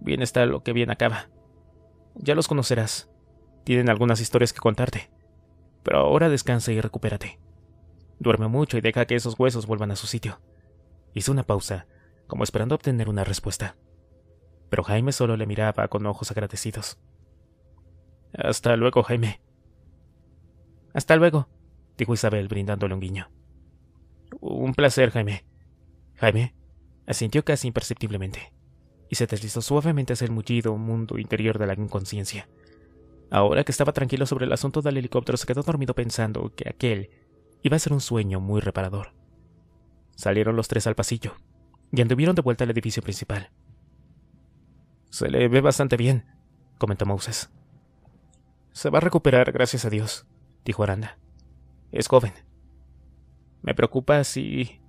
Bien está lo que bien acaba. Ya los conocerás. Tienen algunas historias que contarte. Pero ahora descansa y recupérate. Duerme mucho y deja que esos huesos vuelvan a su sitio. Hizo una pausa, como esperando obtener una respuesta. Pero Jaime solo le miraba con ojos agradecidos. Hasta luego, Jaime. Hasta luego, dijo Isabel brindándole un guiño. Un placer, Jaime. Jaime asintió casi imperceptiblemente y se deslizó suavemente hacia el mullido mundo interior de la inconsciencia. Ahora que estaba tranquilo sobre el asunto del helicóptero, se quedó dormido pensando que aquel iba a ser un sueño muy reparador. Salieron los tres al pasillo y anduvieron de vuelta al edificio principal. Se le ve bastante bien, comentó Moses. Se va a recuperar, gracias a Dios, dijo Aranda. Es joven. Me preocupa si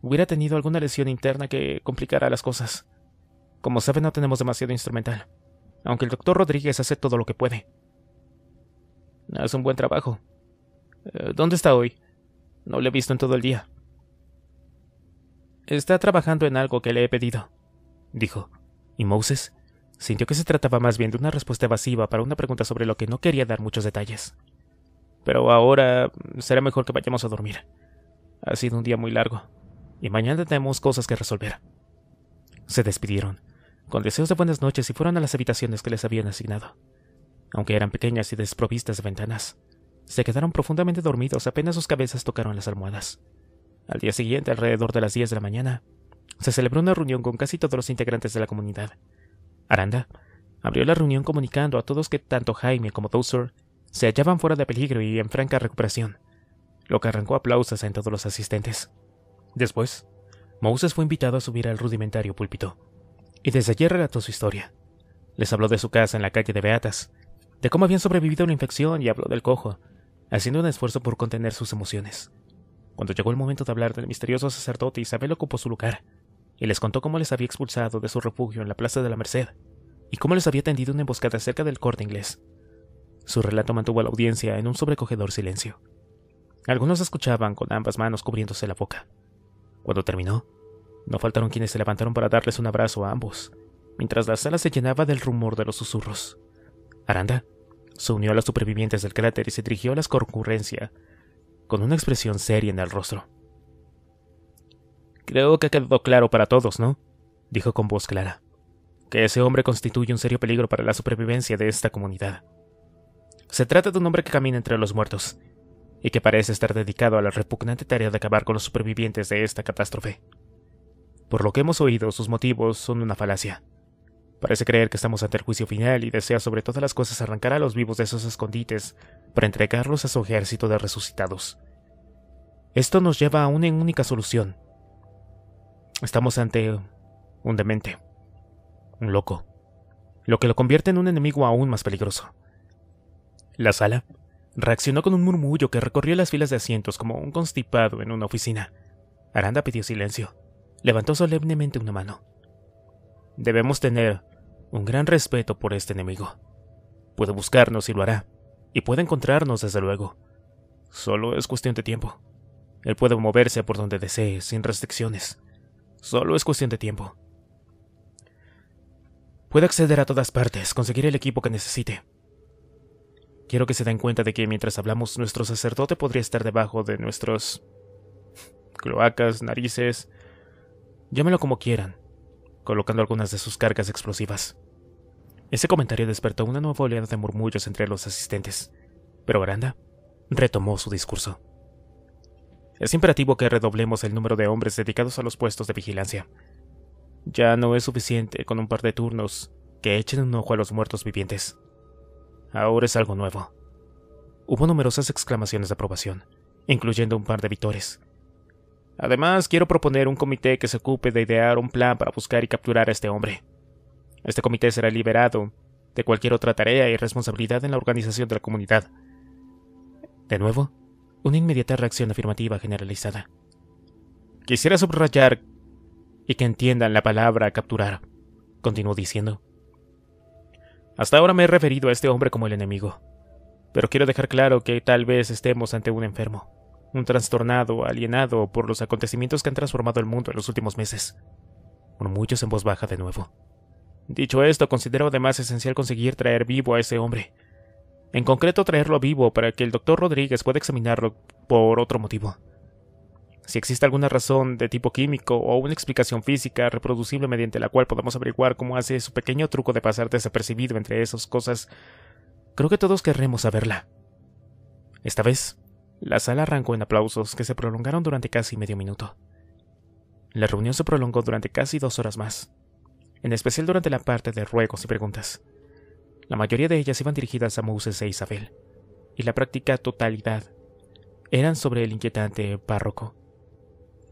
hubiera tenido alguna lesión interna que complicara las cosas. Como sabe, no tenemos demasiado instrumental, aunque el doctor Rodríguez hace todo lo que puede. Hace un buen trabajo. Eh, ¿Dónde está hoy? No lo he visto en todo el día. Está trabajando en algo que le he pedido, dijo. ¿Y Moses? Sintió que se trataba más bien de una respuesta evasiva para una pregunta sobre lo que no quería dar muchos detalles. Pero ahora será mejor que vayamos a dormir. Ha sido un día muy largo, y mañana tenemos cosas que resolver se despidieron, con deseos de buenas noches y fueron a las habitaciones que les habían asignado. Aunque eran pequeñas y desprovistas de ventanas, se quedaron profundamente dormidos apenas sus cabezas tocaron las almohadas. Al día siguiente, alrededor de las 10 de la mañana, se celebró una reunión con casi todos los integrantes de la comunidad. Aranda abrió la reunión comunicando a todos que tanto Jaime como Dowser se hallaban fuera de peligro y en franca recuperación, lo que arrancó aplausos en todos los asistentes. Después, Moses fue invitado a subir al rudimentario púlpito, y desde allí relató su historia. Les habló de su casa en la calle de Beatas, de cómo habían sobrevivido a una infección y habló del cojo, haciendo un esfuerzo por contener sus emociones. Cuando llegó el momento de hablar del misterioso sacerdote, Isabel ocupó su lugar, y les contó cómo les había expulsado de su refugio en la Plaza de la Merced, y cómo les había tendido una emboscada cerca del corte inglés. Su relato mantuvo a la audiencia en un sobrecogedor silencio. Algunos escuchaban con ambas manos cubriéndose la boca. Cuando terminó, no faltaron quienes se levantaron para darles un abrazo a ambos, mientras la sala se llenaba del rumor de los susurros. Aranda se unió a los supervivientes del cráter y se dirigió a la concurrencia, con una expresión seria en el rostro. Creo que ha quedado claro para todos, ¿no? dijo con voz clara, que ese hombre constituye un serio peligro para la supervivencia de esta comunidad. Se trata de un hombre que camina entre los muertos, y que parece estar dedicado a la repugnante tarea de acabar con los supervivientes de esta catástrofe. Por lo que hemos oído, sus motivos son una falacia. Parece creer que estamos ante el juicio final y desea sobre todas las cosas arrancar a los vivos de esos escondites para entregarlos a su ejército de resucitados. Esto nos lleva a una única solución. Estamos ante un demente, un loco, lo que lo convierte en un enemigo aún más peligroso. La sala Reaccionó con un murmullo que recorrió las filas de asientos como un constipado en una oficina. Aranda pidió silencio. Levantó solemnemente una mano. Debemos tener un gran respeto por este enemigo. Puede buscarnos y lo hará. Y puede encontrarnos, desde luego. Solo es cuestión de tiempo. Él puede moverse por donde desee, sin restricciones. Solo es cuestión de tiempo. Puede acceder a todas partes, conseguir el equipo que necesite, Quiero que se den cuenta de que mientras hablamos nuestro sacerdote podría estar debajo de nuestros cloacas, narices, llámelo como quieran, colocando algunas de sus cargas explosivas. Ese comentario despertó una nueva oleada de murmullos entre los asistentes, pero Aranda retomó su discurso. Es imperativo que redoblemos el número de hombres dedicados a los puestos de vigilancia. Ya no es suficiente con un par de turnos que echen un ojo a los muertos vivientes. Ahora es algo nuevo. Hubo numerosas exclamaciones de aprobación, incluyendo un par de vítores. Además, quiero proponer un comité que se ocupe de idear un plan para buscar y capturar a este hombre. Este comité será liberado de cualquier otra tarea y responsabilidad en la organización de la comunidad. De nuevo, una inmediata reacción afirmativa generalizada. Quisiera subrayar y que entiendan la palabra capturar, continuó diciendo. Hasta ahora me he referido a este hombre como el enemigo, pero quiero dejar claro que tal vez estemos ante un enfermo, un trastornado, alienado por los acontecimientos que han transformado el mundo en los últimos meses. muchos en voz baja de nuevo. Dicho esto, considero además esencial conseguir traer vivo a ese hombre. En concreto, traerlo vivo para que el doctor Rodríguez pueda examinarlo por otro motivo. Si existe alguna razón de tipo químico o una explicación física reproducible mediante la cual podamos averiguar cómo hace su pequeño truco de pasar desapercibido entre esas cosas, creo que todos querremos saberla. Esta vez, la sala arrancó en aplausos que se prolongaron durante casi medio minuto. La reunión se prolongó durante casi dos horas más, en especial durante la parte de ruegos y preguntas. La mayoría de ellas iban dirigidas a Moses e Isabel, y la práctica totalidad eran sobre el inquietante párroco.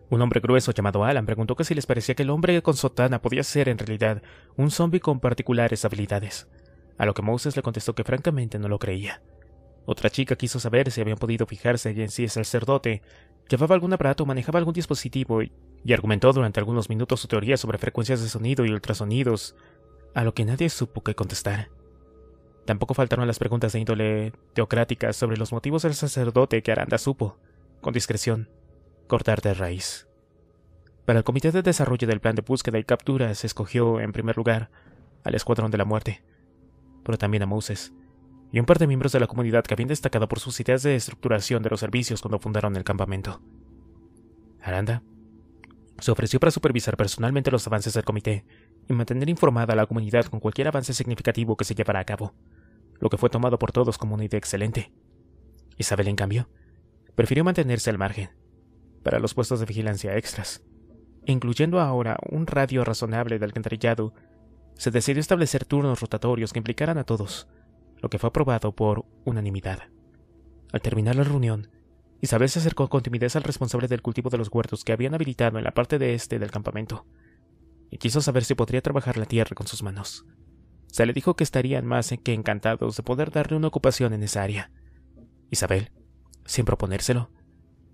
Un hombre grueso llamado Alan preguntó que si les parecía que el hombre con sotana podía ser en realidad un zombi con particulares habilidades, a lo que Moses le contestó que francamente no lo creía. Otra chica quiso saber si habían podido fijarse en si el sacerdote llevaba algún aparato o manejaba algún dispositivo y, argumentó durante algunos minutos su teoría sobre frecuencias de sonido y ultrasonidos, a lo que nadie supo qué contestar. Tampoco faltaron las preguntas de índole teocrática sobre los motivos del sacerdote que Aranda supo, con discreción, cortar de raíz. Para el Comité de Desarrollo del Plan de Búsqueda y Captura se escogió, en primer lugar, al Escuadrón de la Muerte, pero también a Moses, y un par de miembros de la comunidad que habían destacado por sus ideas de estructuración de los servicios cuando fundaron el campamento. Aranda se ofreció para supervisar personalmente los avances del comité y mantener informada a la comunidad con cualquier avance significativo que se llevara a cabo, lo que fue tomado por todos como una idea excelente. Isabel, en cambio, prefirió mantenerse al margen, para los puestos de vigilancia extras. Incluyendo ahora un radio razonable de alcantarillado, se decidió establecer turnos rotatorios que implicaran a todos, lo que fue aprobado por unanimidad. Al terminar la reunión, Isabel se acercó con timidez al responsable del cultivo de los huertos que habían habilitado en la parte de este del campamento, y quiso saber si podría trabajar la tierra con sus manos. Se le dijo que estarían más que encantados de poder darle una ocupación en esa área. Isabel, sin proponérselo,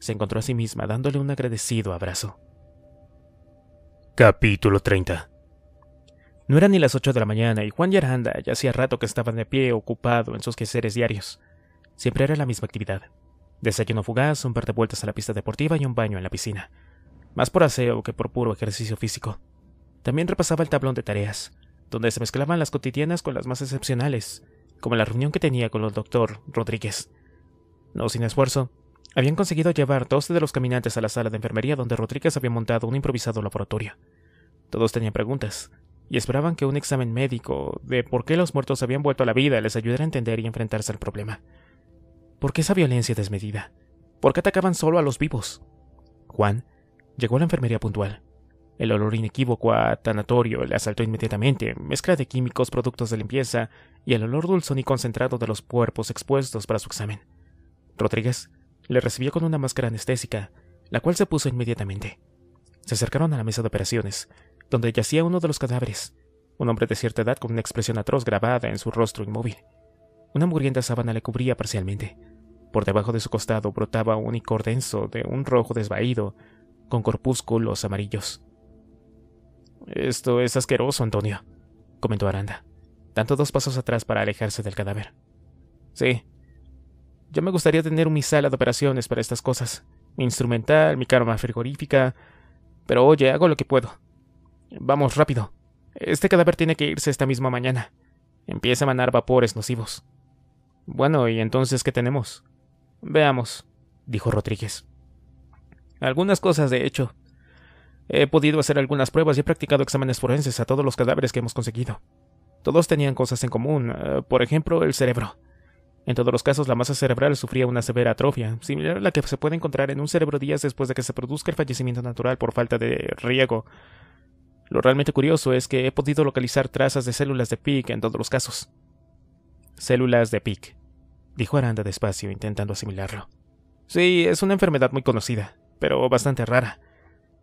se encontró a sí misma dándole un agradecido abrazo. Capítulo 30 No eran ni las ocho de la mañana y Juan y Aranda ya hacía rato que estaban de pie ocupado en sus quehaceres diarios. Siempre era la misma actividad. Desayuno fugaz, un par de vueltas a la pista deportiva y un baño en la piscina. Más por aseo que por puro ejercicio físico. También repasaba el tablón de tareas, donde se mezclaban las cotidianas con las más excepcionales, como la reunión que tenía con el doctor Rodríguez. No sin esfuerzo, habían conseguido llevar 12 de los caminantes a la sala de enfermería donde Rodríguez había montado un improvisado laboratorio. Todos tenían preguntas, y esperaban que un examen médico de por qué los muertos habían vuelto a la vida les ayudara a entender y enfrentarse al problema. ¿Por qué esa violencia desmedida? ¿Por qué atacaban solo a los vivos? Juan llegó a la enfermería puntual. El olor inequívoco a tanatorio le asaltó inmediatamente, mezcla de químicos, productos de limpieza y el olor dulzón y concentrado de los cuerpos expuestos para su examen. Rodríguez le recibió con una máscara anestésica, la cual se puso inmediatamente. Se acercaron a la mesa de operaciones, donde yacía uno de los cadáveres, un hombre de cierta edad con una expresión atroz grabada en su rostro inmóvil. Una mugrienta sábana le cubría parcialmente. Por debajo de su costado brotaba un icor denso de un rojo desvaído, con corpúsculos amarillos. Esto es asqueroso, Antonio, comentó Aranda, dando dos pasos atrás para alejarse del cadáver. Sí, ya me gustaría tener mi sala de operaciones para estas cosas. Mi instrumental, mi karma frigorífica. Pero oye, hago lo que puedo. Vamos rápido. Este cadáver tiene que irse esta misma mañana. Empieza a manar vapores nocivos. Bueno, ¿y entonces qué tenemos? Veamos, dijo Rodríguez. Algunas cosas, de hecho. He podido hacer algunas pruebas y he practicado exámenes forenses a todos los cadáveres que hemos conseguido. Todos tenían cosas en común, eh, por ejemplo, el cerebro. En todos los casos, la masa cerebral sufría una severa atrofia, similar a la que se puede encontrar en un cerebro días después de que se produzca el fallecimiento natural por falta de riego. Lo realmente curioso es que he podido localizar trazas de células de PIC en todos los casos. Células de PIC, dijo Aranda despacio, intentando asimilarlo. Sí, es una enfermedad muy conocida, pero bastante rara.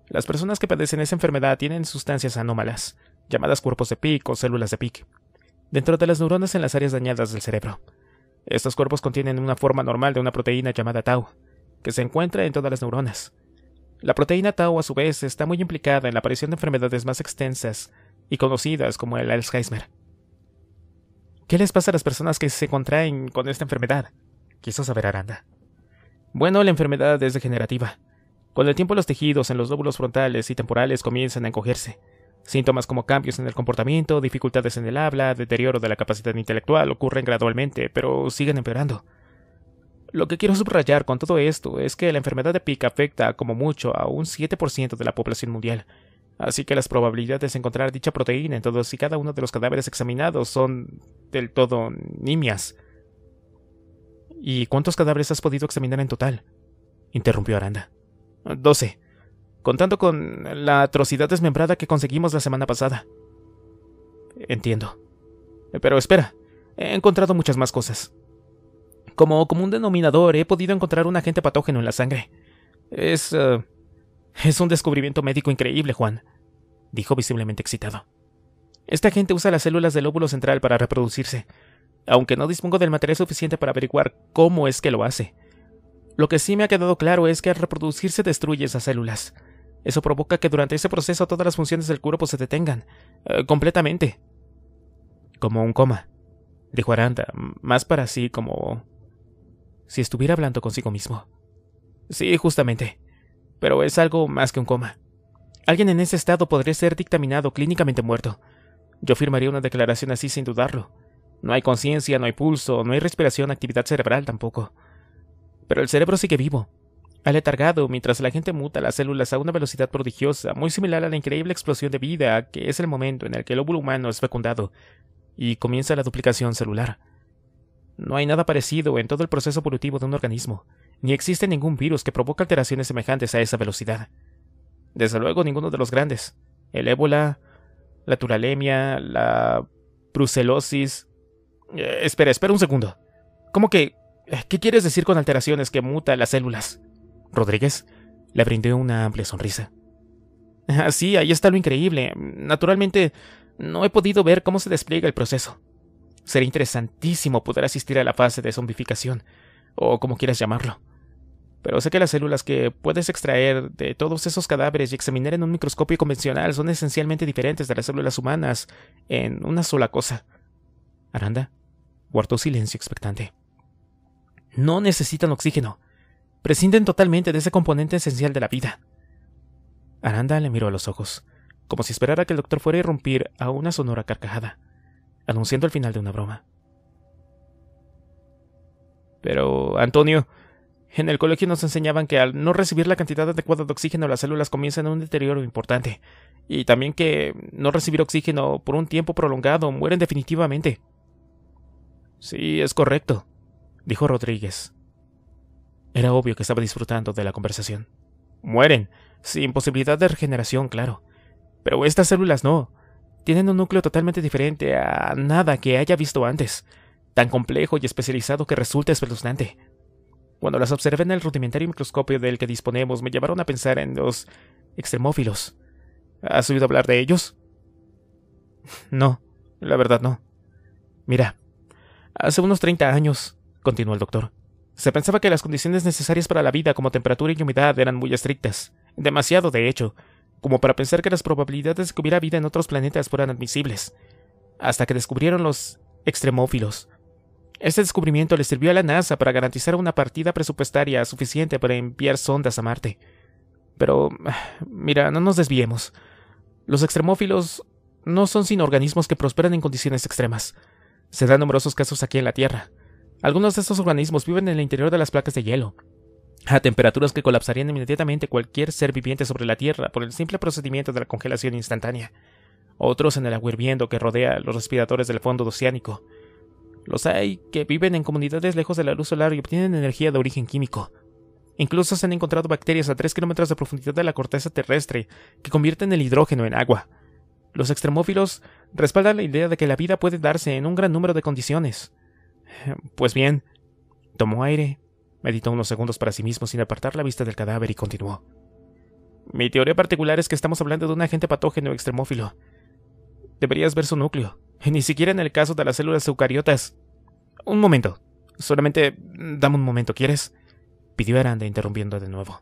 Las personas que padecen esa enfermedad tienen sustancias anómalas, llamadas cuerpos de PIC o células de PIC, dentro de las neuronas en las áreas dañadas del cerebro. Estos cuerpos contienen una forma normal de una proteína llamada tau, que se encuentra en todas las neuronas. La proteína tau a su vez está muy implicada en la aparición de enfermedades más extensas y conocidas como el Alzheimer. ¿Qué les pasa a las personas que se contraen con esta enfermedad? Quiso saber Aranda. Bueno, la enfermedad es degenerativa. Con el tiempo los tejidos en los lóbulos frontales y temporales comienzan a encogerse, Síntomas como cambios en el comportamiento, dificultades en el habla, deterioro de la capacidad intelectual ocurren gradualmente, pero siguen empeorando. Lo que quiero subrayar con todo esto es que la enfermedad de PIC afecta como mucho a un 7% de la población mundial, así que las probabilidades de encontrar dicha proteína en todos y cada uno de los cadáveres examinados son del todo nimias. ¿Y cuántos cadáveres has podido examinar en total? interrumpió Aranda. Doce contando con la atrocidad desmembrada que conseguimos la semana pasada. Entiendo. Pero espera, he encontrado muchas más cosas. Como común denominador, he podido encontrar un agente patógeno en la sangre. Es... Eh, es un descubrimiento médico increíble, Juan, dijo visiblemente excitado. Esta gente usa las células del óvulo central para reproducirse, aunque no dispongo del material suficiente para averiguar cómo es que lo hace. Lo que sí me ha quedado claro es que al reproducirse destruye esas células, eso provoca que durante ese proceso todas las funciones del cuerpo se detengan, eh, completamente. Como un coma, dijo Aranda, más para sí como... si estuviera hablando consigo mismo. Sí, justamente. Pero es algo más que un coma. Alguien en ese estado podría ser dictaminado clínicamente muerto. Yo firmaría una declaración así sin dudarlo. No hay conciencia, no hay pulso, no hay respiración, actividad cerebral tampoco. Pero el cerebro sigue vivo, aletargado mientras la gente muta las células a una velocidad prodigiosa, muy similar a la increíble explosión de vida que es el momento en el que el óvulo humano es fecundado y comienza la duplicación celular. No hay nada parecido en todo el proceso evolutivo de un organismo, ni existe ningún virus que provoque alteraciones semejantes a esa velocidad. Desde luego ninguno de los grandes. El ébola, la tularemia, la brucelosis... Eh, espera, espera un segundo. ¿Cómo que... Eh, ¿Qué quieres decir con alteraciones que mutan las células? Rodríguez le brindó una amplia sonrisa. Así ah, sí, ahí está lo increíble. Naturalmente, no he podido ver cómo se despliega el proceso. Sería interesantísimo poder asistir a la fase de zombificación, o como quieras llamarlo. Pero sé que las células que puedes extraer de todos esos cadáveres y examinar en un microscopio convencional son esencialmente diferentes de las células humanas en una sola cosa. Aranda guardó silencio expectante. No necesitan oxígeno prescinden totalmente de ese componente esencial de la vida. Aranda le miró a los ojos, como si esperara que el doctor fuera a irrumpir a una sonora carcajada, anunciando el final de una broma. Pero, Antonio, en el colegio nos enseñaban que al no recibir la cantidad adecuada de oxígeno las células comienzan un deterioro importante, y también que no recibir oxígeno por un tiempo prolongado mueren definitivamente. Sí, es correcto, dijo Rodríguez, era obvio que estaba disfrutando de la conversación. Mueren, sin posibilidad de regeneración, claro. Pero estas células no. Tienen un núcleo totalmente diferente a nada que haya visto antes, tan complejo y especializado que resulta espeluznante. Cuando las observé en el rudimentario microscopio del que disponemos, me llevaron a pensar en los extremófilos. ¿Has oído hablar de ellos? No, la verdad no. Mira, hace unos 30 años, continuó el doctor, se pensaba que las condiciones necesarias para la vida como temperatura y humedad eran muy estrictas, demasiado de hecho, como para pensar que las probabilidades de que hubiera vida en otros planetas fueran admisibles, hasta que descubrieron los extremófilos. Este descubrimiento le sirvió a la NASA para garantizar una partida presupuestaria suficiente para enviar sondas a Marte. Pero, mira, no nos desviemos. Los extremófilos no son sino organismos que prosperan en condiciones extremas. Se dan numerosos casos aquí en la Tierra. Algunos de estos organismos viven en el interior de las placas de hielo, a temperaturas que colapsarían inmediatamente cualquier ser viviente sobre la Tierra por el simple procedimiento de la congelación instantánea. Otros en el agua hirviendo que rodea los respiradores del fondo oceánico. Los hay que viven en comunidades lejos de la luz solar y obtienen energía de origen químico. Incluso se han encontrado bacterias a 3 kilómetros de profundidad de la corteza terrestre que convierten el hidrógeno en agua. Los extremófilos respaldan la idea de que la vida puede darse en un gran número de condiciones. Pues bien, tomó aire, meditó unos segundos para sí mismo sin apartar la vista del cadáver y continuó. Mi teoría particular es que estamos hablando de un agente patógeno extremófilo. Deberías ver su núcleo. Ni siquiera en el caso de las células eucariotas. Un momento. Solamente dame un momento, ¿quieres? pidió Aranda interrumpiendo de nuevo.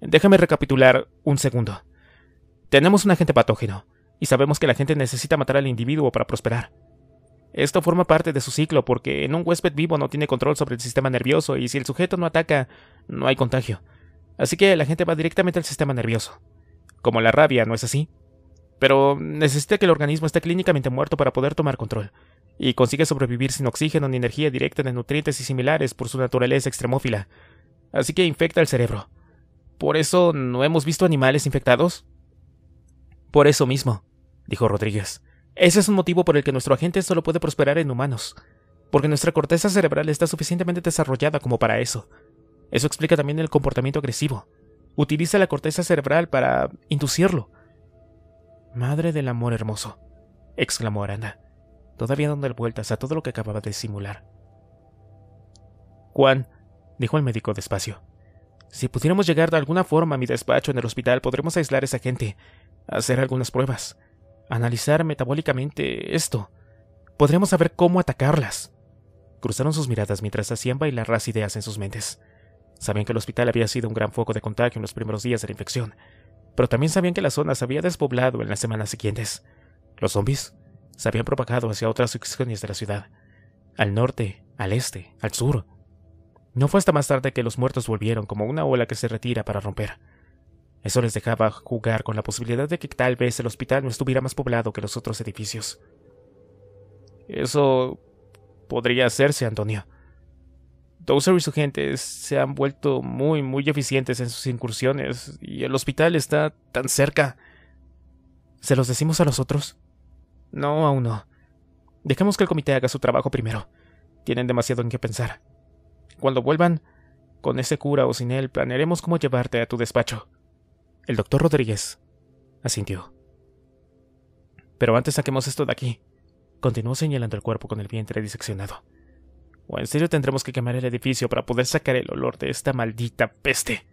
Déjame recapitular un segundo. Tenemos un agente patógeno, y sabemos que la gente necesita matar al individuo para prosperar. Esto forma parte de su ciclo porque en un huésped vivo no tiene control sobre el sistema nervioso y si el sujeto no ataca, no hay contagio. Así que la gente va directamente al sistema nervioso. Como la rabia, ¿no es así? Pero necesita que el organismo esté clínicamente muerto para poder tomar control, y consigue sobrevivir sin oxígeno ni energía directa de nutrientes y similares por su naturaleza extremófila. Así que infecta el cerebro. ¿Por eso no hemos visto animales infectados? Por eso mismo, dijo Rodríguez. Ese es un motivo por el que nuestro agente solo puede prosperar en humanos, porque nuestra corteza cerebral está suficientemente desarrollada como para eso. Eso explica también el comportamiento agresivo. Utiliza la corteza cerebral para inducirlo. Madre del amor hermoso, exclamó Aranda, todavía dando vueltas a todo lo que acababa de simular. Juan, dijo el médico despacio, si pudiéramos llegar de alguna forma a mi despacho en el hospital, podremos aislar a esa gente, hacer algunas pruebas analizar metabólicamente esto. Podremos saber cómo atacarlas. Cruzaron sus miradas mientras hacían bailar las ideas en sus mentes. Sabían que el hospital había sido un gran foco de contagio en los primeros días de la infección, pero también sabían que la zona se había despoblado en las semanas siguientes. Los zombis se habían propagado hacia otras secciones de la ciudad, al norte, al este, al sur. No fue hasta más tarde que los muertos volvieron como una ola que se retira para romper. Eso les dejaba jugar con la posibilidad de que tal vez el hospital no estuviera más poblado que los otros edificios. Eso podría hacerse, Antonio. Dowser y su gente se han vuelto muy, muy eficientes en sus incursiones y el hospital está tan cerca. ¿Se los decimos a los otros? No, aún no. Dejemos que el comité haga su trabajo primero. Tienen demasiado en qué pensar. Cuando vuelvan, con ese cura o sin él, planearemos cómo llevarte a tu despacho. El doctor Rodríguez asintió. Pero antes saquemos esto de aquí. Continuó señalando el cuerpo con el vientre diseccionado. O en serio tendremos que quemar el edificio para poder sacar el olor de esta maldita peste.